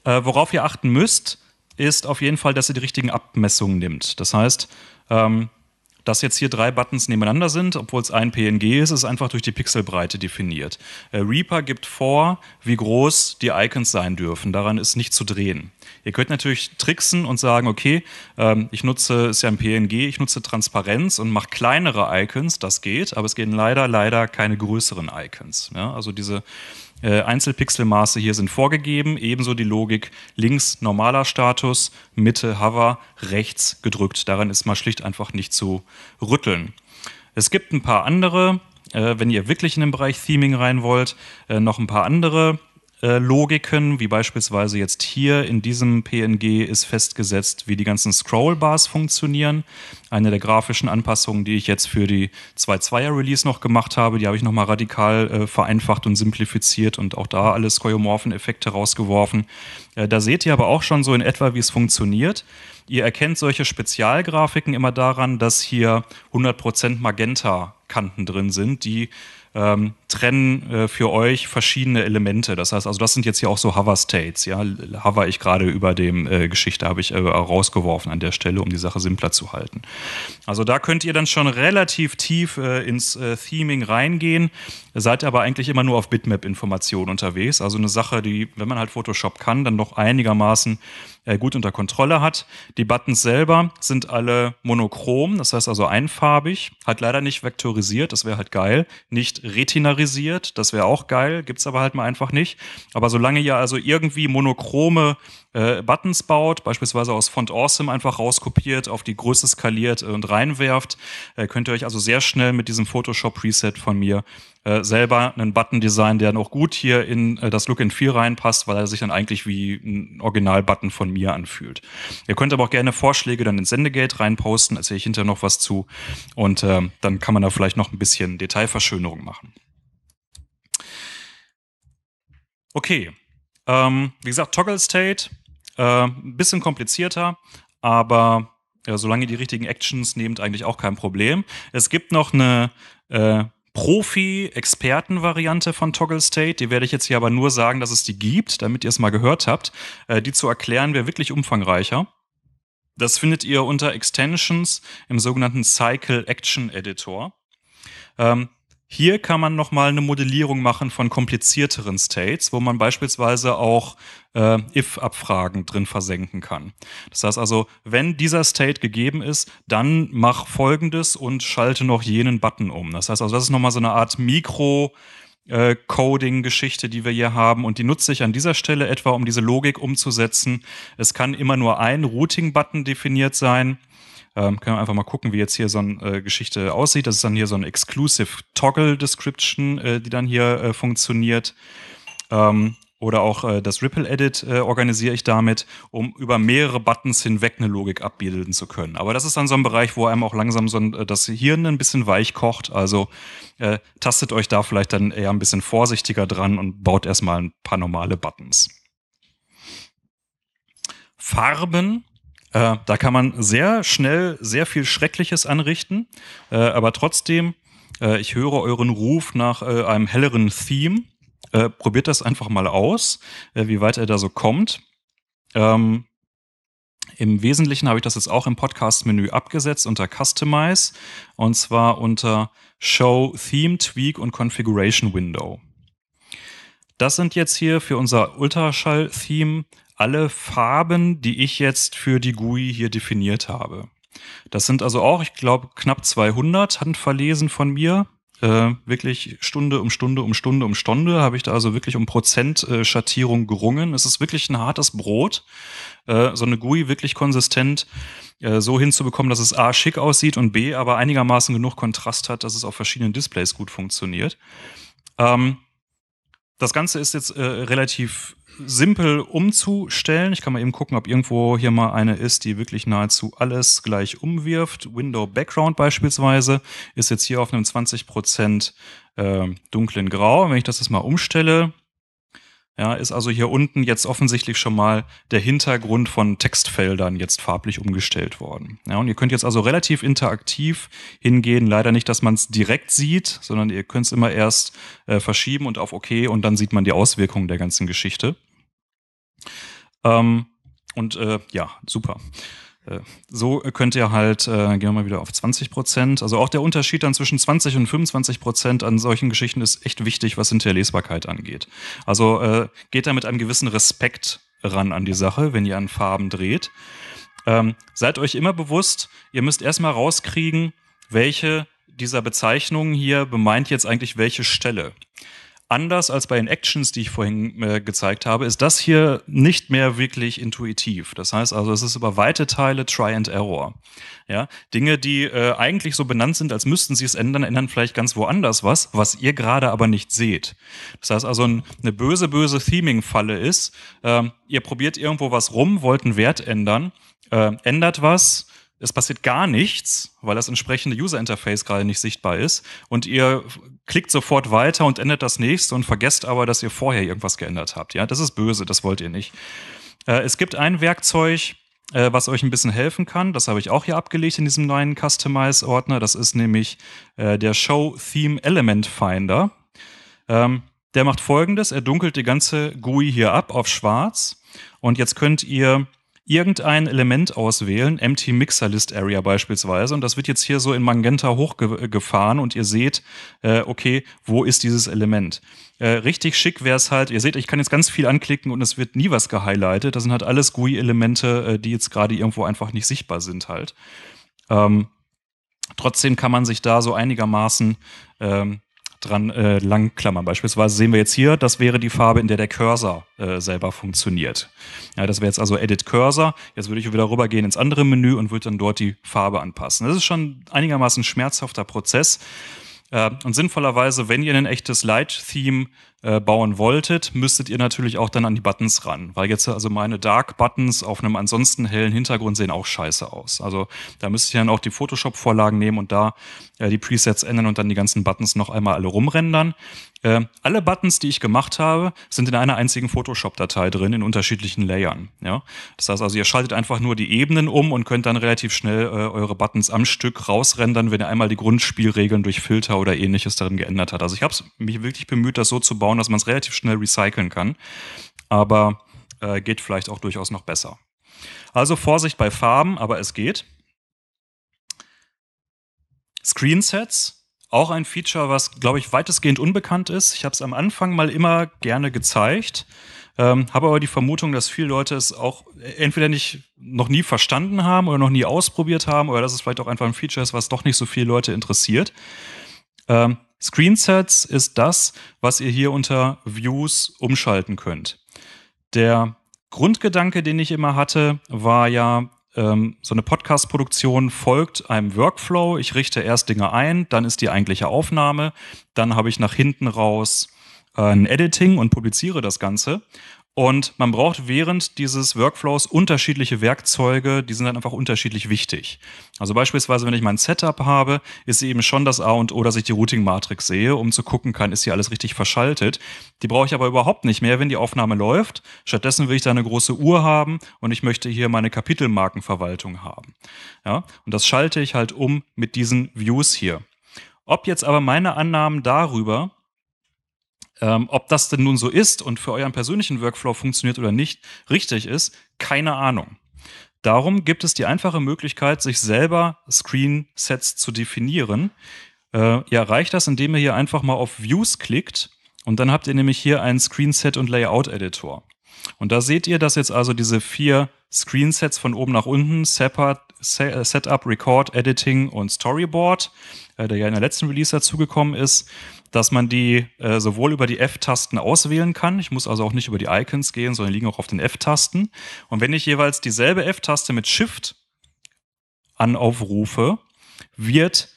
Äh, worauf ihr achten müsst, ist auf jeden Fall, dass ihr die richtigen Abmessungen nimmt. Das heißt, ähm, dass jetzt hier drei Buttons nebeneinander sind, obwohl es ein PNG ist, ist einfach durch die Pixelbreite definiert. Äh, Reaper gibt vor, wie groß die Icons sein dürfen. Daran ist nicht zu drehen. Ihr könnt natürlich tricksen und sagen, okay, ähm, ich nutze, ist ja ein PNG, ich nutze Transparenz und mache kleinere Icons, das geht, aber es gehen leider, leider keine größeren Icons. Ja? Also diese äh, Einzelpixelmaße hier sind vorgegeben, ebenso die Logik links normaler Status, Mitte Hover, rechts gedrückt. Daran ist mal schlicht einfach nicht zu rütteln. Es gibt ein paar andere, äh, wenn ihr wirklich in den Bereich Theming rein wollt, äh, noch ein paar andere äh, Logiken, wie beispielsweise jetzt hier in diesem PNG ist festgesetzt, wie die ganzen Scrollbars funktionieren. Eine der grafischen Anpassungen, die ich jetzt für die 2.2er Release noch gemacht habe, die habe ich nochmal radikal äh, vereinfacht und simplifiziert und auch da alle skeuomorphen Effekte rausgeworfen. Äh, da seht ihr aber auch schon so in etwa, wie es funktioniert. Ihr erkennt solche Spezialgrafiken immer daran, dass hier 100% Magenta-Kanten drin sind, die ähm, trennen äh, für euch verschiedene Elemente. Das heißt, also das sind jetzt hier auch so Hover-States. Ja, hover ich gerade über dem äh, Geschichte, habe ich äh, rausgeworfen an der Stelle, um die Sache simpler zu halten. Also da könnt ihr dann schon relativ tief äh, ins äh, Theming reingehen, seid aber eigentlich immer nur auf Bitmap-Informationen unterwegs. Also eine Sache, die, wenn man halt Photoshop kann, dann doch einigermaßen äh, gut unter Kontrolle hat. Die Buttons selber sind alle monochrom, das heißt also einfarbig, halt leider nicht vektorisiert, das wäre halt geil, nicht retinarisiert monomerisiert. Das wäre auch geil, gibt es aber halt mal einfach nicht. Aber solange ihr also irgendwie monochrome äh, Buttons baut, beispielsweise aus Font Awesome einfach rauskopiert, auf die Größe skaliert äh, und reinwerft, äh, könnt ihr euch also sehr schnell mit diesem Photoshop-Preset von mir äh, selber einen Button designen, der noch gut hier in äh, das Look and Feel reinpasst, weil er sich dann eigentlich wie ein Original-Button von mir anfühlt. Ihr könnt aber auch gerne Vorschläge dann ins Sendegate reinposten, erzähle ich hinterher noch was zu und ähm, dann kann man da vielleicht noch ein bisschen Detailverschönerung machen. Okay, ähm, wie gesagt, Toggle State, äh, ein bisschen komplizierter, aber ja, solange die richtigen Actions nehmt, eigentlich auch kein Problem. Es gibt noch eine äh, Profi-Experten-Variante von Toggle State. Die werde ich jetzt hier aber nur sagen, dass es die gibt, damit ihr es mal gehört habt. Äh, die zu erklären wäre wirklich umfangreicher. Das findet ihr unter Extensions im sogenannten Cycle Action Editor. Ähm, hier kann man nochmal eine Modellierung machen von komplizierteren States, wo man beispielsweise auch äh, if-Abfragen drin versenken kann. Das heißt also, wenn dieser State gegeben ist, dann mach folgendes und schalte noch jenen Button um. Das heißt also, das ist nochmal so eine Art Mikro- äh, Coding-Geschichte, die wir hier haben. Und die nutze ich an dieser Stelle etwa, um diese Logik umzusetzen. Es kann immer nur ein Routing-Button definiert sein. Ähm, können wir einfach mal gucken, wie jetzt hier so eine äh, Geschichte aussieht. Das ist dann hier so ein Exclusive Toggle Description, äh, die dann hier äh, funktioniert. Ähm, oder auch äh, das Ripple Edit äh, organisiere ich damit, um über mehrere Buttons hinweg eine Logik abbilden zu können. Aber das ist dann so ein Bereich, wo einem auch langsam so ein, äh, das Hirn ein bisschen weich kocht. Also tastet euch da vielleicht dann eher ein bisschen vorsichtiger dran und baut erstmal ein paar normale Buttons. Farben äh, da kann man sehr schnell sehr viel Schreckliches anrichten, äh, aber trotzdem, äh, ich höre euren Ruf nach äh, einem helleren Theme. Äh, probiert das einfach mal aus, äh, wie weit er da so kommt. Ähm, Im Wesentlichen habe ich das jetzt auch im Podcast-Menü abgesetzt unter Customize und zwar unter Show Theme Tweak und Configuration Window. Das sind jetzt hier für unser Ultraschall-Theme alle Farben, die ich jetzt für die GUI hier definiert habe. Das sind also auch, ich glaube, knapp 200 handverlesen von mir. Äh, wirklich Stunde um Stunde um Stunde um Stunde habe ich da also wirklich um Prozentschattierung äh, gerungen. Es ist wirklich ein hartes Brot, äh, so eine GUI wirklich konsistent äh, so hinzubekommen, dass es A schick aussieht und B aber einigermaßen genug Kontrast hat, dass es auf verschiedenen Displays gut funktioniert. Ähm, das Ganze ist jetzt äh, relativ simpel umzustellen. Ich kann mal eben gucken, ob irgendwo hier mal eine ist, die wirklich nahezu alles gleich umwirft. Window Background beispielsweise ist jetzt hier auf einem 20% äh, dunklen Grau. Wenn ich das jetzt mal umstelle, ja, ist also hier unten jetzt offensichtlich schon mal der Hintergrund von Textfeldern jetzt farblich umgestellt worden. Ja, und ihr könnt jetzt also relativ interaktiv hingehen. Leider nicht, dass man es direkt sieht, sondern ihr könnt es immer erst äh, verschieben und auf OK und dann sieht man die Auswirkungen der ganzen Geschichte. Ähm, und äh, ja, super. Äh, so könnt ihr halt, äh, gehen wir mal wieder auf 20 Prozent. Also auch der Unterschied dann zwischen 20 und 25 Prozent an solchen Geschichten ist echt wichtig, was Hinterlesbarkeit angeht. Also äh, geht da mit einem gewissen Respekt ran an die Sache, wenn ihr an Farben dreht. Ähm, seid euch immer bewusst, ihr müsst erstmal rauskriegen, welche dieser Bezeichnungen hier bemeint jetzt eigentlich welche Stelle anders als bei den Actions, die ich vorhin äh, gezeigt habe, ist das hier nicht mehr wirklich intuitiv. Das heißt also, es ist über weite Teile Try and Error. Ja, Dinge, die äh, eigentlich so benannt sind, als müssten sie es ändern, ändern vielleicht ganz woanders was, was ihr gerade aber nicht seht. Das heißt also, ein, eine böse, böse Theming-Falle ist, äh, ihr probiert irgendwo was rum, wollt einen Wert ändern, äh, ändert was, es passiert gar nichts, weil das entsprechende User-Interface gerade nicht sichtbar ist. Und ihr klickt sofort weiter und ändert das nächste und vergesst aber, dass ihr vorher irgendwas geändert habt. Ja, das ist böse, das wollt ihr nicht. Äh, es gibt ein Werkzeug, äh, was euch ein bisschen helfen kann. Das habe ich auch hier abgelegt in diesem neuen Customize-Ordner. Das ist nämlich äh, der Show Theme Element Finder. Ähm, der macht folgendes: Er dunkelt die ganze GUI hier ab auf schwarz. Und jetzt könnt ihr irgendein Element auswählen, Empty Mixer List Area beispielsweise. Und das wird jetzt hier so in Magenta hochgefahren und ihr seht, äh, okay, wo ist dieses Element? Äh, richtig schick wäre es halt, ihr seht, ich kann jetzt ganz viel anklicken und es wird nie was gehighlightet. Das sind halt alles GUI-Elemente, äh, die jetzt gerade irgendwo einfach nicht sichtbar sind halt. Ähm, trotzdem kann man sich da so einigermaßen ähm, dran äh, langklammern. Beispielsweise sehen wir jetzt hier, das wäre die Farbe, in der der Cursor äh, selber funktioniert. Ja, das wäre jetzt also Edit Cursor. Jetzt würde ich wieder rübergehen ins andere Menü und würde dann dort die Farbe anpassen. Das ist schon einigermaßen schmerzhafter Prozess. Äh, und sinnvollerweise, wenn ihr ein echtes Light-Theme äh, bauen wolltet, müsstet ihr natürlich auch dann an die Buttons ran, weil jetzt also meine Dark Buttons auf einem ansonsten hellen Hintergrund sehen auch scheiße aus. Also da müsst ihr dann auch die Photoshop-Vorlagen nehmen und da äh, die Presets ändern und dann die ganzen Buttons noch einmal alle rumrendern. Äh, alle Buttons, die ich gemacht habe, sind in einer einzigen Photoshop-Datei drin, in unterschiedlichen Layern. Ja? Das heißt also, ihr schaltet einfach nur die Ebenen um und könnt dann relativ schnell äh, eure Buttons am Stück rausrendern, wenn ihr einmal die Grundspielregeln durch Filter oder ähnliches darin geändert habt. Also ich habe mich wirklich bemüht, das so zu bauen, bauen, dass man es relativ schnell recyceln kann. Aber äh, geht vielleicht auch durchaus noch besser. Also Vorsicht bei Farben, aber es geht. Screensets, auch ein Feature, was, glaube ich, weitestgehend unbekannt ist. Ich habe es am Anfang mal immer gerne gezeigt, ähm, habe aber die Vermutung, dass viele Leute es auch entweder nicht noch nie verstanden haben oder noch nie ausprobiert haben oder dass es vielleicht auch einfach ein Feature ist, was doch nicht so viele Leute interessiert. Ähm, Screensets ist das, was ihr hier unter Views umschalten könnt. Der Grundgedanke, den ich immer hatte, war ja, ähm, so eine Podcast-Produktion folgt einem Workflow. Ich richte erst Dinge ein, dann ist die eigentliche Aufnahme, dann habe ich nach hinten raus äh, ein Editing und publiziere das Ganze. Und man braucht während dieses Workflows unterschiedliche Werkzeuge, die sind dann halt einfach unterschiedlich wichtig. Also beispielsweise, wenn ich mein Setup habe, ist eben schon das A und O, dass ich die Routing-Matrix sehe, um zu gucken kann, ist hier alles richtig verschaltet. Die brauche ich aber überhaupt nicht mehr, wenn die Aufnahme läuft. Stattdessen will ich da eine große Uhr haben und ich möchte hier meine Kapitelmarkenverwaltung haben. Ja? Und das schalte ich halt um mit diesen Views hier. Ob jetzt aber meine Annahmen darüber, ähm, ob das denn nun so ist und für euren persönlichen Workflow funktioniert oder nicht richtig ist, keine Ahnung. Darum gibt es die einfache Möglichkeit, sich selber Screensets zu definieren. Äh, ihr erreicht das, indem ihr hier einfach mal auf Views klickt und dann habt ihr nämlich hier einen Screenset und Layout Editor. Und da seht ihr, dass jetzt also diese vier Screensets von oben nach unten, Separate, äh, Setup, Record, Editing und Storyboard, äh, der ja in der letzten Release dazugekommen ist, dass man die äh, sowohl über die F-Tasten auswählen kann. Ich muss also auch nicht über die Icons gehen, sondern liegen auch auf den F-Tasten. Und wenn ich jeweils dieselbe F-Taste mit Shift anaufrufe, wird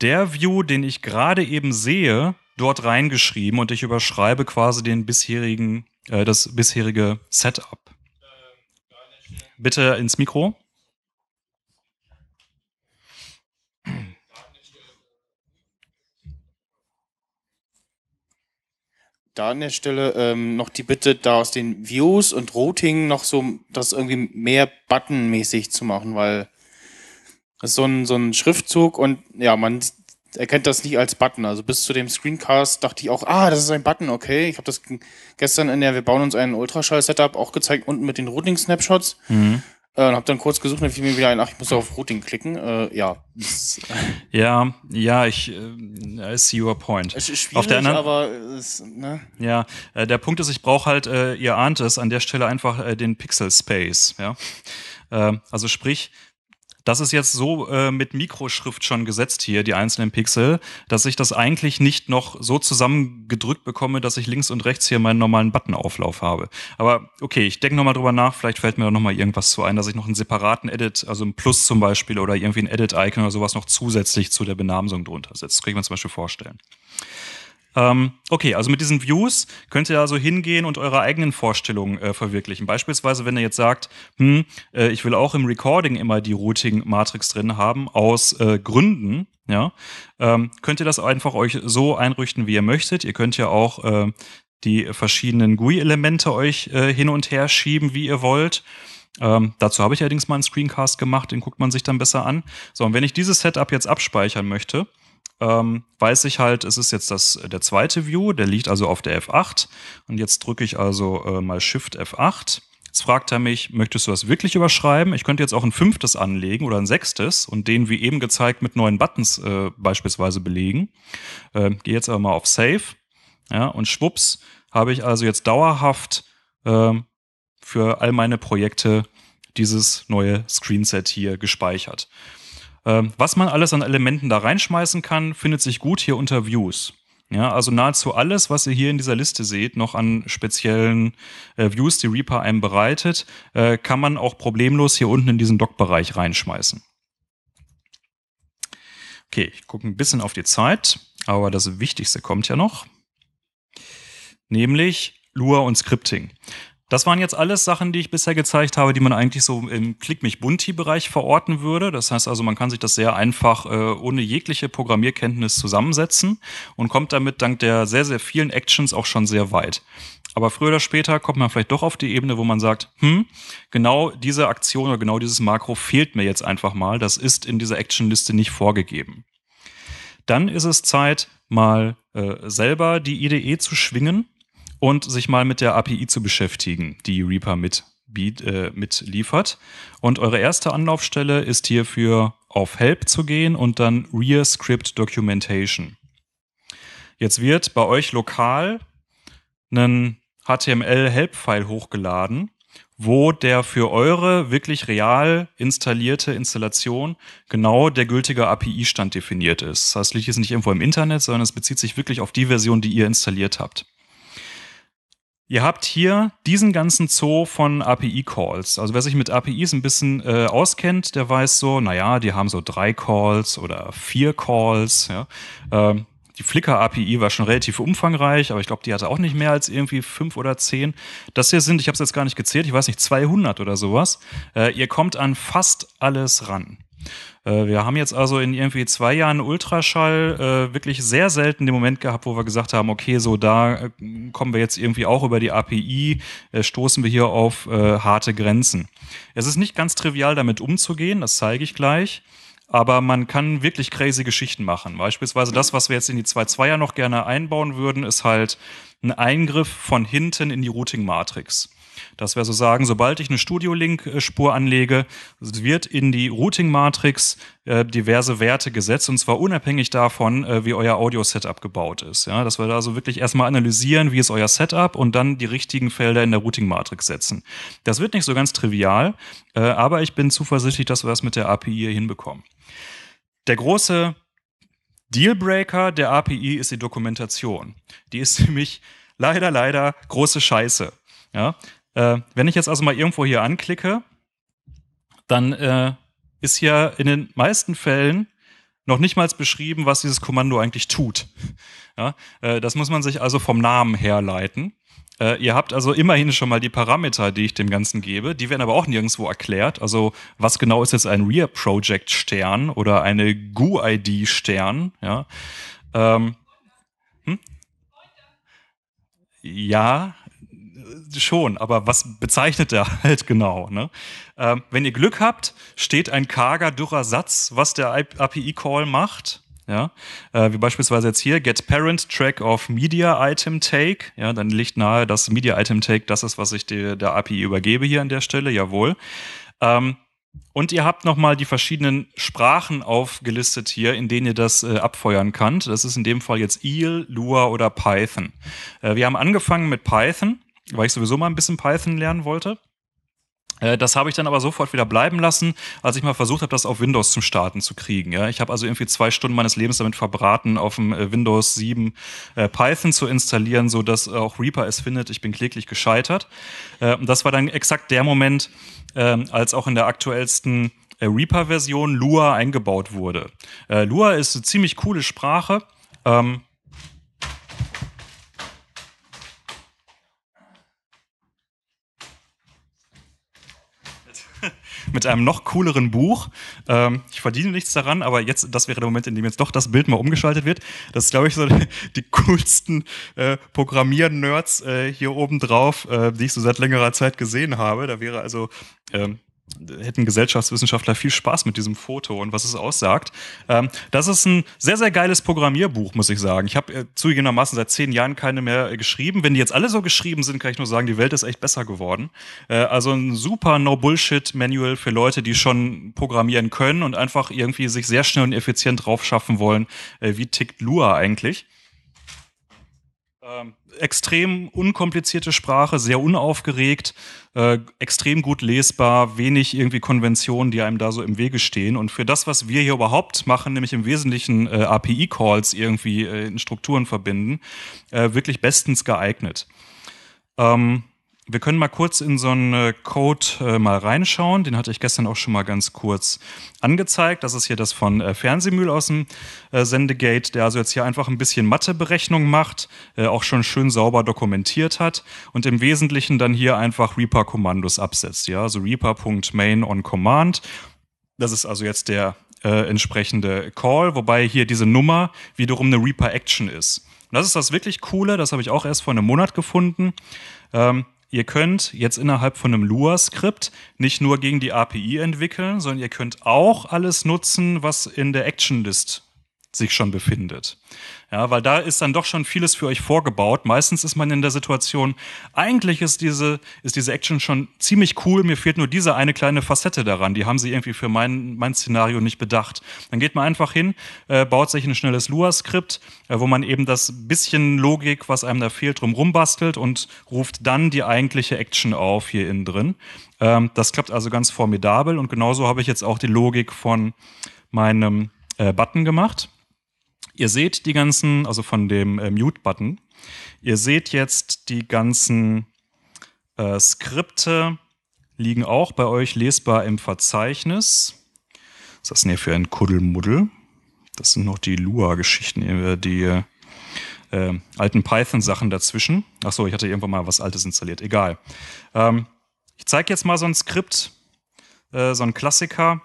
der View, den ich gerade eben sehe, dort reingeschrieben und ich überschreibe quasi den bisherigen, äh, das bisherige Setup. Bitte ins Mikro. da an der Stelle ähm, noch die Bitte, da aus den Views und Routing noch so das irgendwie mehr buttonmäßig zu machen, weil das ist so ein, so ein Schriftzug und ja, man erkennt das nicht als Button. Also bis zu dem Screencast dachte ich auch, ah, das ist ein Button, okay. Ich habe das gestern in der Wir bauen uns einen Ultraschall-Setup auch gezeigt, unten mit den Routing-Snapshots. Mhm. Äh, hab dann kurz gesucht, dann fiel mir wieder ein, ach, ich muss auf Routing klicken. Äh, ja. Ja, ja, ich äh, I see your point. Es ist auf der anderen, aber es, ne? Ja, äh, der Punkt ist, ich brauche halt, äh, ihr ahnt es, an der Stelle einfach äh, den Pixel Space, ja. Äh, also sprich, das ist jetzt so äh, mit Mikroschrift schon gesetzt hier, die einzelnen Pixel, dass ich das eigentlich nicht noch so zusammengedrückt bekomme, dass ich links und rechts hier meinen normalen Buttonauflauf habe. Aber okay, ich denke nochmal drüber nach, vielleicht fällt mir da nochmal irgendwas zu ein, dass ich noch einen separaten Edit, also ein Plus zum Beispiel oder irgendwie ein Edit-Icon oder sowas noch zusätzlich zu der Benamsung drunter setze. Das könnte ich mir zum Beispiel vorstellen. Ähm, okay, also mit diesen Views könnt ihr also hingehen und eure eigenen Vorstellungen äh, verwirklichen. Beispielsweise, wenn ihr jetzt sagt, hm, äh, ich will auch im Recording immer die Routing-Matrix drin haben, aus äh, Gründen, ja, ähm, könnt ihr das einfach euch so einrichten, wie ihr möchtet. Ihr könnt ja auch äh, die verschiedenen GUI-Elemente euch äh, hin und her schieben, wie ihr wollt. Ähm, dazu habe ich allerdings mal einen Screencast gemacht, den guckt man sich dann besser an. So, und wenn ich dieses Setup jetzt abspeichern möchte, ähm, weiß ich halt, es ist jetzt das, äh, der zweite View, der liegt also auf der F8. Und jetzt drücke ich also äh, mal Shift F8. Jetzt fragt er mich, möchtest du das wirklich überschreiben? Ich könnte jetzt auch ein fünftes anlegen oder ein sechstes und den wie eben gezeigt mit neuen Buttons äh, beispielsweise belegen. Äh, Gehe jetzt aber mal auf Save. Ja, und schwupps habe ich also jetzt dauerhaft äh, für all meine Projekte dieses neue Screenset hier gespeichert. Ähm, was man alles an Elementen da reinschmeißen kann, findet sich gut hier unter Views. Ja, also nahezu alles, was ihr hier in dieser Liste seht, noch an speziellen äh, Views, die Reaper einem bereitet, äh, kann man auch problemlos hier unten in diesen Dock-Bereich reinschmeißen. Okay, ich gucke ein bisschen auf die Zeit, aber das Wichtigste kommt ja noch, nämlich Lua und Scripting. Das waren jetzt alles Sachen, die ich bisher gezeigt habe, die man eigentlich so im Klick mich Bunti-Bereich verorten würde. Das heißt also, man kann sich das sehr einfach äh, ohne jegliche Programmierkenntnis zusammensetzen und kommt damit dank der sehr, sehr vielen Actions auch schon sehr weit. Aber früher oder später kommt man vielleicht doch auf die Ebene, wo man sagt, hm, genau diese Aktion oder genau dieses Makro fehlt mir jetzt einfach mal. Das ist in dieser Action Liste nicht vorgegeben. Dann ist es Zeit, mal äh, selber die IDE zu schwingen und sich mal mit der API zu beschäftigen, die Reaper mit, äh, mitliefert. Und eure erste Anlaufstelle ist hierfür auf Help zu gehen und dann Rear Script Documentation. Jetzt wird bei euch lokal ein HTML-Help-File hochgeladen, wo der für eure wirklich real installierte Installation genau der gültige API-Stand definiert ist. Das liegt jetzt nicht irgendwo im Internet, sondern es bezieht sich wirklich auf die Version, die ihr installiert habt. Ihr habt hier diesen ganzen Zoo von API-Calls. Also wer sich mit APIs ein bisschen äh, auskennt, der weiß so, naja, die haben so drei Calls oder vier Calls. Ja. Ähm, die Flickr-API war schon relativ umfangreich, aber ich glaube, die hatte auch nicht mehr als irgendwie fünf oder zehn. Das hier sind, ich habe es jetzt gar nicht gezählt, ich weiß nicht, 200 oder sowas. Äh, ihr kommt an fast alles ran. Äh, wir haben jetzt also in irgendwie zwei Jahren Ultraschall äh, wirklich sehr selten den Moment gehabt, wo wir gesagt haben, okay, so da äh, kommen wir jetzt irgendwie auch über die API, äh, stoßen wir hier auf äh, harte Grenzen. Es ist nicht ganz trivial, damit umzugehen, das zeige ich gleich. Aber man kann wirklich crazy Geschichten machen. Beispielsweise das, was wir jetzt in die 2.2er noch gerne einbauen würden, ist halt ein Eingriff von hinten in die Routing-Matrix dass wir so sagen, sobald ich eine Studio-Link-Spur anlege, wird in die Routing-Matrix äh, diverse Werte gesetzt und zwar unabhängig davon, äh, wie euer Audio-Setup gebaut ist. Ja? Dass wir da so wirklich erstmal analysieren, wie ist euer Setup und dann die richtigen Felder in der Routing-Matrix setzen. Das wird nicht so ganz trivial, äh, aber ich bin zuversichtlich, dass wir das mit der API hier hinbekommen. Der große Dealbreaker der API ist die Dokumentation. Die ist [LAUGHS] nämlich leider, leider große Scheiße. Ja? Äh, wenn ich jetzt also mal irgendwo hier anklicke, dann äh, ist ja in den meisten Fällen noch nicht mal beschrieben, was dieses Kommando eigentlich tut. [LAUGHS] Ja, äh, das muss man sich also vom Namen herleiten. Äh, ihr habt also immerhin schon mal die Parameter, die ich dem Ganzen gebe. Die werden aber auch nirgendwo erklärt. Also was genau ist jetzt ein Rear Project Stern oder eine GUID Stern? Ja. Ähm, hm? Ja, schon, aber was bezeichnet er halt genau? Ne? Ähm, wenn ihr Glück habt, steht ein karger, dürrer Satz, was der API-Call macht. Ja, äh, wie beispielsweise jetzt hier, get parent track of media item take. Ja, dann liegt nahe, dass media item take das ist, was ich die, der API übergebe hier an der Stelle. Jawohl. Ähm, und ihr habt nochmal die verschiedenen Sprachen aufgelistet hier, in denen ihr das äh, abfeuern könnt. Das ist in dem Fall jetzt EEL, Lua oder Python. Äh, wir haben angefangen mit Python weil ich sowieso mal ein bisschen Python lernen wollte. Äh, das habe ich dann aber sofort wieder bleiben lassen, als ich mal versucht habe, das auf Windows zum Starten zu kriegen. ich habe also irgendwie zwei Stunden meines Lebens damit verbraten, auf dem äh, Windows 7 äh, Python zu installieren, so dass auch Reaper es findet. Ich bin kläglich gescheitert. Und das war dann exakt der Moment, ähm, als auch in der aktuellsten Reaper-Version Lua eingebaut wurde. Lua ist eine ziemlich coole Sprache. Ähm, mit einem noch cooleren Buch. Ähm, ich verdiene nichts daran, aber jetzt, das wäre der Moment, in dem jetzt doch das Bild mal umgeschaltet wird. Das ist, glaube ich, so [LAUGHS] die coolsten äh, Programmier-Nerds äh, hier oben drauf, äh, die ich so seit längerer Zeit gesehen habe. Da wäre also ähm, hätten Gesellschaftswissenschaftler viel Spaß mit diesem Foto und was es aussagt. Ähm, das ist ein sehr, sehr geiles Programmierbuch, muss ich sagen. Ich habe äh, zugegebenermaßen seit zehn Jahren keine mehr äh, geschrieben. Wenn die jetzt alle so geschrieben sind, kann ich nur sagen, die Welt ist echt besser geworden. Äh, also ein super No-Bullshit-Manual für Leute, die schon programmieren können und einfach irgendwie sich sehr schnell und effizient draufschaffen schaffen wollen, äh, wie tickt Lua eigentlich. Ähm, extrem unkomplizierte Sprache, sehr unaufgeregt, äh, extrem gut lesbar, wenig irgendwie Konventionen, die einem da so im Wege stehen. Und für das, was wir hier überhaupt machen, nämlich im Wesentlichen äh, API-Calls irgendwie äh, in Strukturen verbinden, äh, wirklich bestens geeignet. Ähm, wir können mal kurz in so einen äh, Code äh, mal reinschauen. Den hatte ich gestern auch schon mal ganz kurz angezeigt. Das ist hier das von äh, Fernsehmühl aus dem äh, Sendegate, der also jetzt hier einfach ein bisschen Matheberechnung macht, äh, auch schon schön sauber dokumentiert hat und im Wesentlichen dann hier einfach Reaper-Kommandos absetzt. Ja, also reaper.main on command. Das ist also jetzt der äh, entsprechende Call, wobei hier diese Nummer wiederum eine Reaper-Action ist. Und das ist das wirklich Coole, das habe ich auch erst vor einem Monat gefunden. Ähm, Ihr könnt jetzt innerhalb von einem Lua-Skript nicht nur gegen die API entwickeln, sondern ihr könnt auch alles nutzen, was in der Action-List sich schon befindet. Ja, weil da ist dann doch schon vieles für euch vorgebaut. Meistens ist man in der Situation, eigentlich ist diese, ist diese Action schon ziemlich cool, mir fehlt nur diese eine kleine Facette daran. Die haben sie irgendwie für mein, mein Szenario nicht bedacht. Dann geht man einfach hin, äh, baut sich ein schnelles Lua-Skript, äh, wo man eben das bisschen Logik, was einem da fehlt, drum bastelt und ruft dann die eigentliche Action auf hier innen drin. Ähm, das klappt also ganz formidabel und genauso habe ich jetzt auch die Logik von meinem äh, Button gemacht. Ihr seht die ganzen, also von dem äh, Mute-Button, ihr seht jetzt die ganzen äh, Skripte liegen auch bei euch lesbar im Verzeichnis. Was ist das denn hier für ein Kuddelmuddel? Das sind noch die Lua-Geschichten, äh, die äh, alten Python-Sachen dazwischen. Achso, ich hatte irgendwann mal was Altes installiert. Egal. Ähm, ich zeige jetzt mal so ein Skript, äh, so ein Klassiker.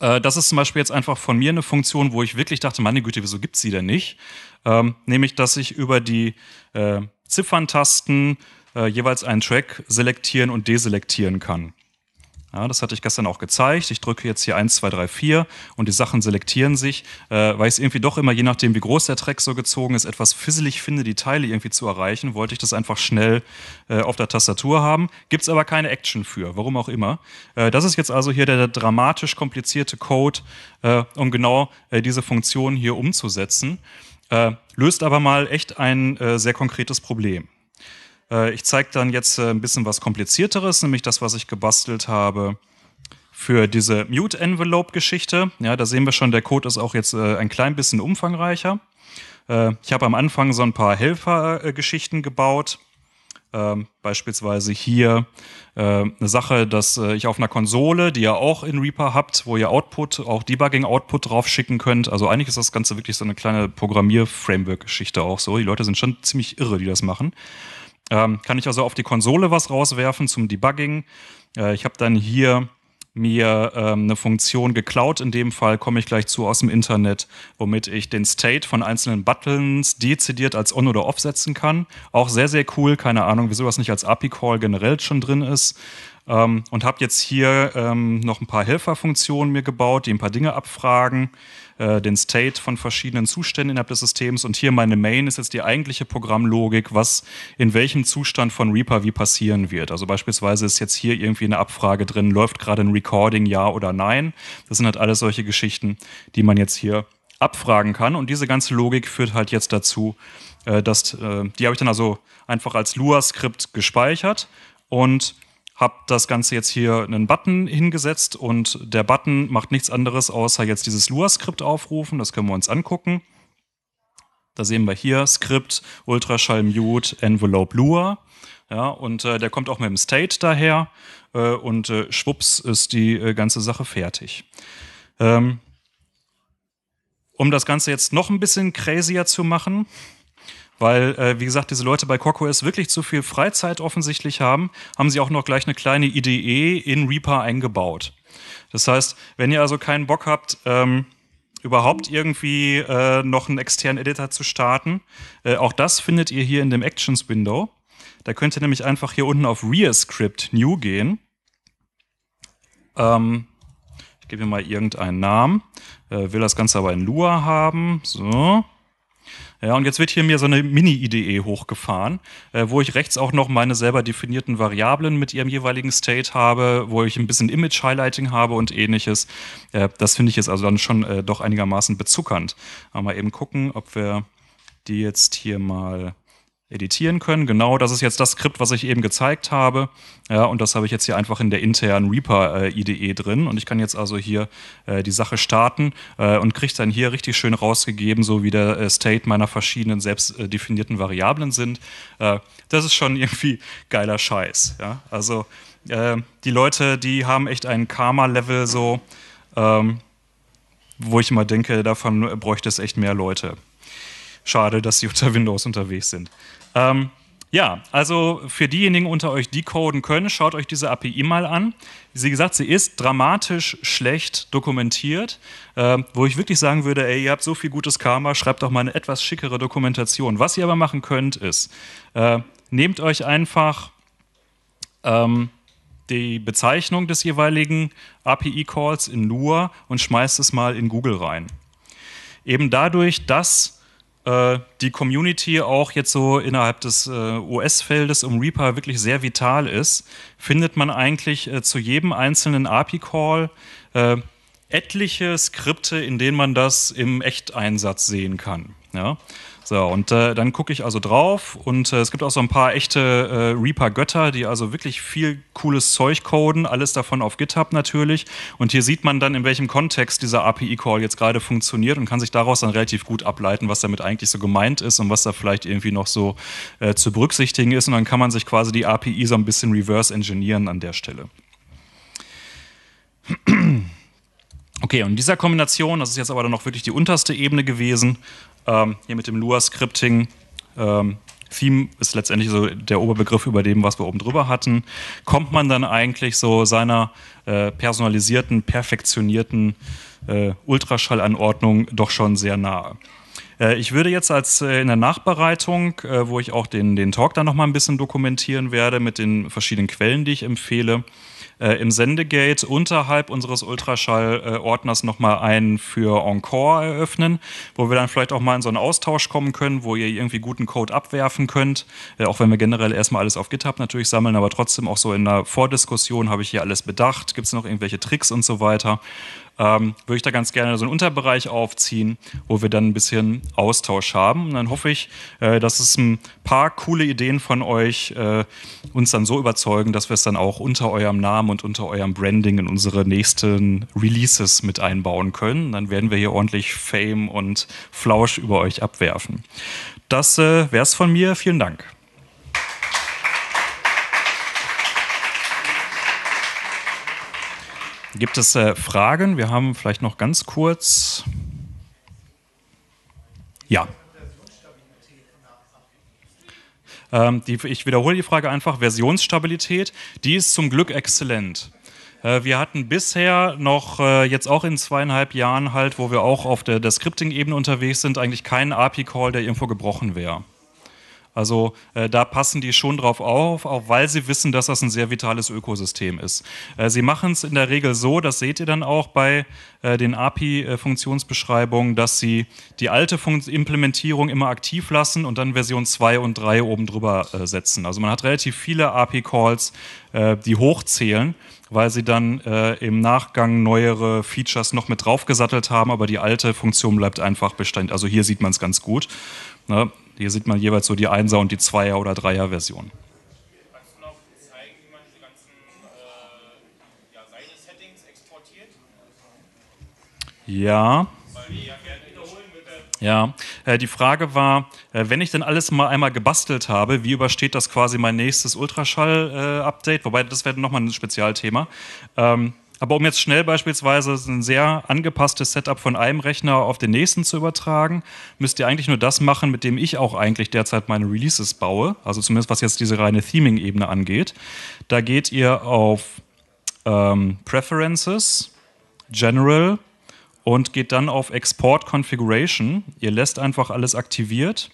Äh, das ist zum Beispiel jetzt einfach von mir eine Funktion, wo ich wirklich dachte, meine Güte, wieso gibt's sie denn nicht? Ähm, nämlich, dass ich über die äh, Zifferntasten äh, jeweils einen Track selektieren und deselektieren kann. Ja, das hatte ich gestern auch gezeigt. Ich drücke jetzt hier 1, 2, 3, 4 und die Sachen selektieren sich, äh, weil ich es irgendwie doch immer, je nachdem wie groß der Track so gezogen ist, etwas fisselig finde, die Teile irgendwie zu erreichen, wollte ich das einfach schnell äh, auf der Tastatur haben. Gibt es aber keine Action für, warum auch immer. Äh, das ist jetzt also hier der, dramatisch komplizierte Code, äh, um genau äh, diese Funktion hier umzusetzen. Äh, löst aber mal echt ein äh, sehr konkretes Problem. Äh, ich zeige dann jetzt äh, ein bisschen was komplizierteres, nämlich das, was ich gebastelt habe für diese Mute-Envelope-Geschichte. Ja, da sehen wir schon, der Code ist auch jetzt äh, ein klein bisschen umfangreicher. ich habe am Anfang so ein paar Helfer-Geschichten gebaut. Ähm, beispielsweise hier eine Sache, dass ich auf einer Konsole, die ihr auch in Reaper habt, wo ihr Output, auch Debugging-Output drauf schicken könnt. Also eigentlich ist das Ganze wirklich so eine kleine Programmier-Framework-Geschichte auch so. Die Leute sind schon ziemlich irre, die das machen. Ähm, kann ich also auf die Konsole was rauswerfen zum Debugging. Äh, ich habe dann hier mir ähm, eine Funktion geklaut. In dem Fall komme ich gleich zu aus dem Internet, womit ich den State von einzelnen Buttons dezidiert als On oder Off setzen kann. Auch sehr, sehr cool. Keine Ahnung, wieso das nicht als API-Call generell schon drin ist. Ähm, und habe jetzt hier ähm, noch ein paar Helferfunktionen mir gebaut, die ein paar Dinge abfragen. Äh, den State von verschiedenen Zuständen innerhalb des Systems. Und hier meine Main ist jetzt die eigentliche Programmlogik, was in welchem Zustand von Reaper wie passieren wird. Also beispielsweise ist jetzt hier irgendwie eine Abfrage drin, läuft gerade ein Recording, ja oder nein. Das sind halt alles solche Geschichten, die man jetzt hier abfragen kann. Und diese ganze Logik führt halt jetzt dazu, äh, dass äh, die habe ich dann also einfach als Lua-Skript gespeichert und habe das Ganze jetzt hier einen Button hingesetzt und der Button macht nichts anderes, außer jetzt dieses Lua-Skript aufrufen. Das können wir uns angucken. Da sehen wir hier Skript, Ultraschall Mute, Envelope Lua. Ja, und äh, der kommt auch mit dem State daher äh, und äh, schwupps ist die äh, ganze Sache fertig. Ähm, um das Ganze jetzt noch ein bisschen crazier zu machen, weil, äh, wie gesagt, diese Leute bei CockOS wirklich zu viel Freizeit offensichtlich haben, haben sie auch noch gleich eine kleine IDE in Reaper eingebaut. Das heißt, wenn ihr also keinen Bock habt, ähm, überhaupt irgendwie äh, noch einen externen Editor zu starten, äh, auch das findet ihr hier in dem Actions-Window. Da könnt ihr nämlich einfach hier unten auf ReaScript New gehen. Ähm, ich gebe mir mal irgendeinen Namen, äh, will das Ganze aber in Lua haben. So. Ja, und jetzt wird hier mir so eine Mini-IDE hochgefahren, äh, wo ich rechts auch noch meine selber definierten Variablen mit ihrem jeweiligen State habe, wo ich ein bisschen Image-Highlighting habe und ähnliches. Äh, das finde ich jetzt also dann schon äh, doch einigermaßen bezuckernd. Aber mal eben gucken, ob wir die jetzt hier mal editieren können. Genau, das ist jetzt das Skript, was ich eben gezeigt habe. Ja, und das habe ich jetzt hier einfach in der internen Reaper-IDE äh, drin. Und ich kann jetzt also hier äh, die Sache starten äh, und kriege dann hier richtig schön rausgegeben, so wie der äh, State meiner verschiedenen selbst definierten Variablen sind. Äh, das ist schon [LAUGHS] irgendwie geiler Scheiß. Ja? Also äh, die Leute, die haben echt einen Karma-Level so, ähm, wo ich immer denke, davon bräuchte es echt mehr Leute. Schade, dass sie [LAUGHS] unter Windows unterwegs sind. Ähm, ja, also für diejenigen unter euch, die coden können, schaut euch diese API mal an. Wie gesagt, sie ist dramatisch schlecht dokumentiert, äh, wo ich wirklich sagen würde, ey, ihr habt so viel gutes Karma, schreibt doch mal eine etwas schickere Dokumentation. Was ihr aber machen könnt, ist, äh, nehmt euch einfach ähm, die Bezeichnung des jeweiligen API-Calls in Lua und schmeißt es mal in Google rein. Eben dadurch, dass äh, die Community auch jetzt so innerhalb des äh, US-Feldes um Reaper wirklich sehr vital ist, findet man eigentlich äh, zu jedem einzelnen API-Call etliche Skripte, in denen man das im Echteinsatz sehen kann. Ja? So, und äh, dann gucke ich also drauf und äh, es gibt auch so ein paar echte äh, Reaper-Götter, die also wirklich viel cooles Zeug coden, alles davon auf GitHub natürlich. Und hier sieht man dann, in welchem Kontext dieser API-Call jetzt gerade funktioniert und kann sich daraus dann relativ gut ableiten, was damit eigentlich so gemeint ist und was da vielleicht irgendwie noch so äh, zu berücksichtigen ist. Und dann kann man sich quasi die API so ein bisschen reverse engineeren an der Stelle. [CLEARS THROAT] Okay, und in dieser Kombination, das ist jetzt aber dann noch wirklich die unterste Ebene gewesen, ähm, hier mit dem Lua-Scripting. Ähm, Theme ist letztendlich so der Oberbegriff über dem, was wir oben drüber hatten. Kommt man dann eigentlich so seiner äh, personalisierten, perfektionierten äh, Ultraschallanordnung doch schon sehr nahe? Äh, ich würde jetzt als äh, in der Nachbereitung, äh, wo ich auch den, den Talk dann nochmal ein bisschen dokumentieren werde mit den verschiedenen Quellen, die ich empfehle, äh, im Sendegate unterhalb unseres Ultraschall-Ordners äh, nochmal einen für Encore eröffnen, wo wir dann vielleicht auch mal in so einen Austausch kommen können, wo ihr irgendwie guten Code abwerfen könnt, äh, auch wenn wir generell erstmal alles auf GitHub natürlich sammeln, aber trotzdem auch so in einer Vordiskussion habe ich hier alles bedacht, gibt es noch irgendwelche Tricks und so weiter ähm, würde ich da ganz gerne so einen Unterbereich aufziehen, wo wir dann ein bisschen Austausch haben. Und dann hoffe ich, äh, dass es ein paar coole Ideen von euch äh, uns dann so überzeugen, dass wir es dann auch unter eurem Namen und unter eurem Branding in unsere nächsten Releases mit einbauen können. Dann werden wir hier ordentlich Fame und Flausch über euch abwerfen. Das äh, wäre es von mir. Vielen Dank. Gibt es äh, Fragen? Wir haben vielleicht noch ganz kurz. Ja. Ähm, die, ich wiederhole die Frage einfach. Versionsstabilität, die ist zum Glück exzellent. Äh, wir hatten bisher noch, äh, jetzt auch in zweieinhalb Jahren halt, wo wir auch auf der, der Scripting-Ebene unterwegs sind, eigentlich keinen API-Call, der irgendwo gebrochen wäre. Also äh, da passen die schon drauf auf, auch weil sie wissen, dass das ein sehr vitales Ökosystem ist. Äh, sie machen es in der Regel so, das seht ihr dann auch bei äh, den API-Funktionsbeschreibungen, dass sie die alte Fun Implementierung immer aktiv lassen und dann Version 2 und 3 oben drüber äh, setzen. Also man hat relativ viele API-Calls, äh, die hochzählen, weil sie dann äh, im Nachgang neuere Features noch mit draufgesattelt haben, aber die alte Funktion bleibt einfach beständig. Also hier sieht man es ganz gut. Ne? Hier sieht man jeweils so die Einser- und die Zweier- oder Dreier-Version. Äh, ja. Ja, äh, die Frage war, äh, wenn ich denn alles mal einmal gebastelt habe, wie übersteht das quasi mein nächstes Ultraschall-Update? Wobei, das wäre nochmal ein Spezialthema. Ähm, aber um jetzt schnell beispielsweise ein sehr angepasstes Setup von einem Rechner auf den nächsten zu übertragen, müsst ihr eigentlich nur das machen, mit dem ich auch eigentlich derzeit meine Releases baue. Also zumindest was jetzt diese reine Theming-Ebene angeht. Da geht ihr auf ähm, Preferences, General und geht dann auf Export Configuration. Ihr lässt einfach alles aktiviert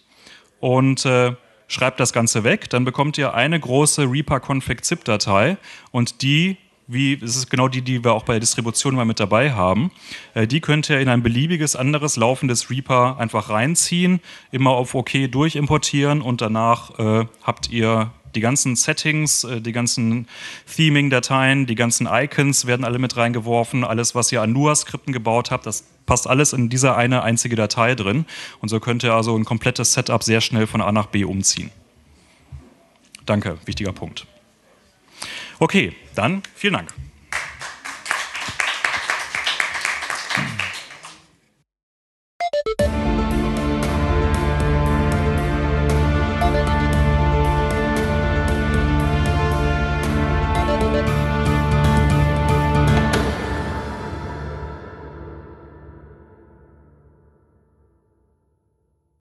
und äh, schreibt das Ganze weg. Dann bekommt ihr eine große Reaper-Config-ZIP-Datei und die wie, das ist genau die, die wir auch bei der Distribution mal mit dabei haben, äh, die könnt ihr in ein beliebiges anderes laufendes Reaper einfach reinziehen, immer auf OK durchimportieren und danach äh, habt ihr die ganzen Settings, äh, die ganzen Theming-Dateien, die ganzen Icons werden alle mit reingeworfen. Alles, was ihr an nua skripten gebaut habt, das passt alles in dieser eine einzige Datei drin. Und so könnt ihr also ein komplettes Setup sehr schnell von A nach B umziehen. Danke, wichtiger Punkt. Okay, dann vielen Dank.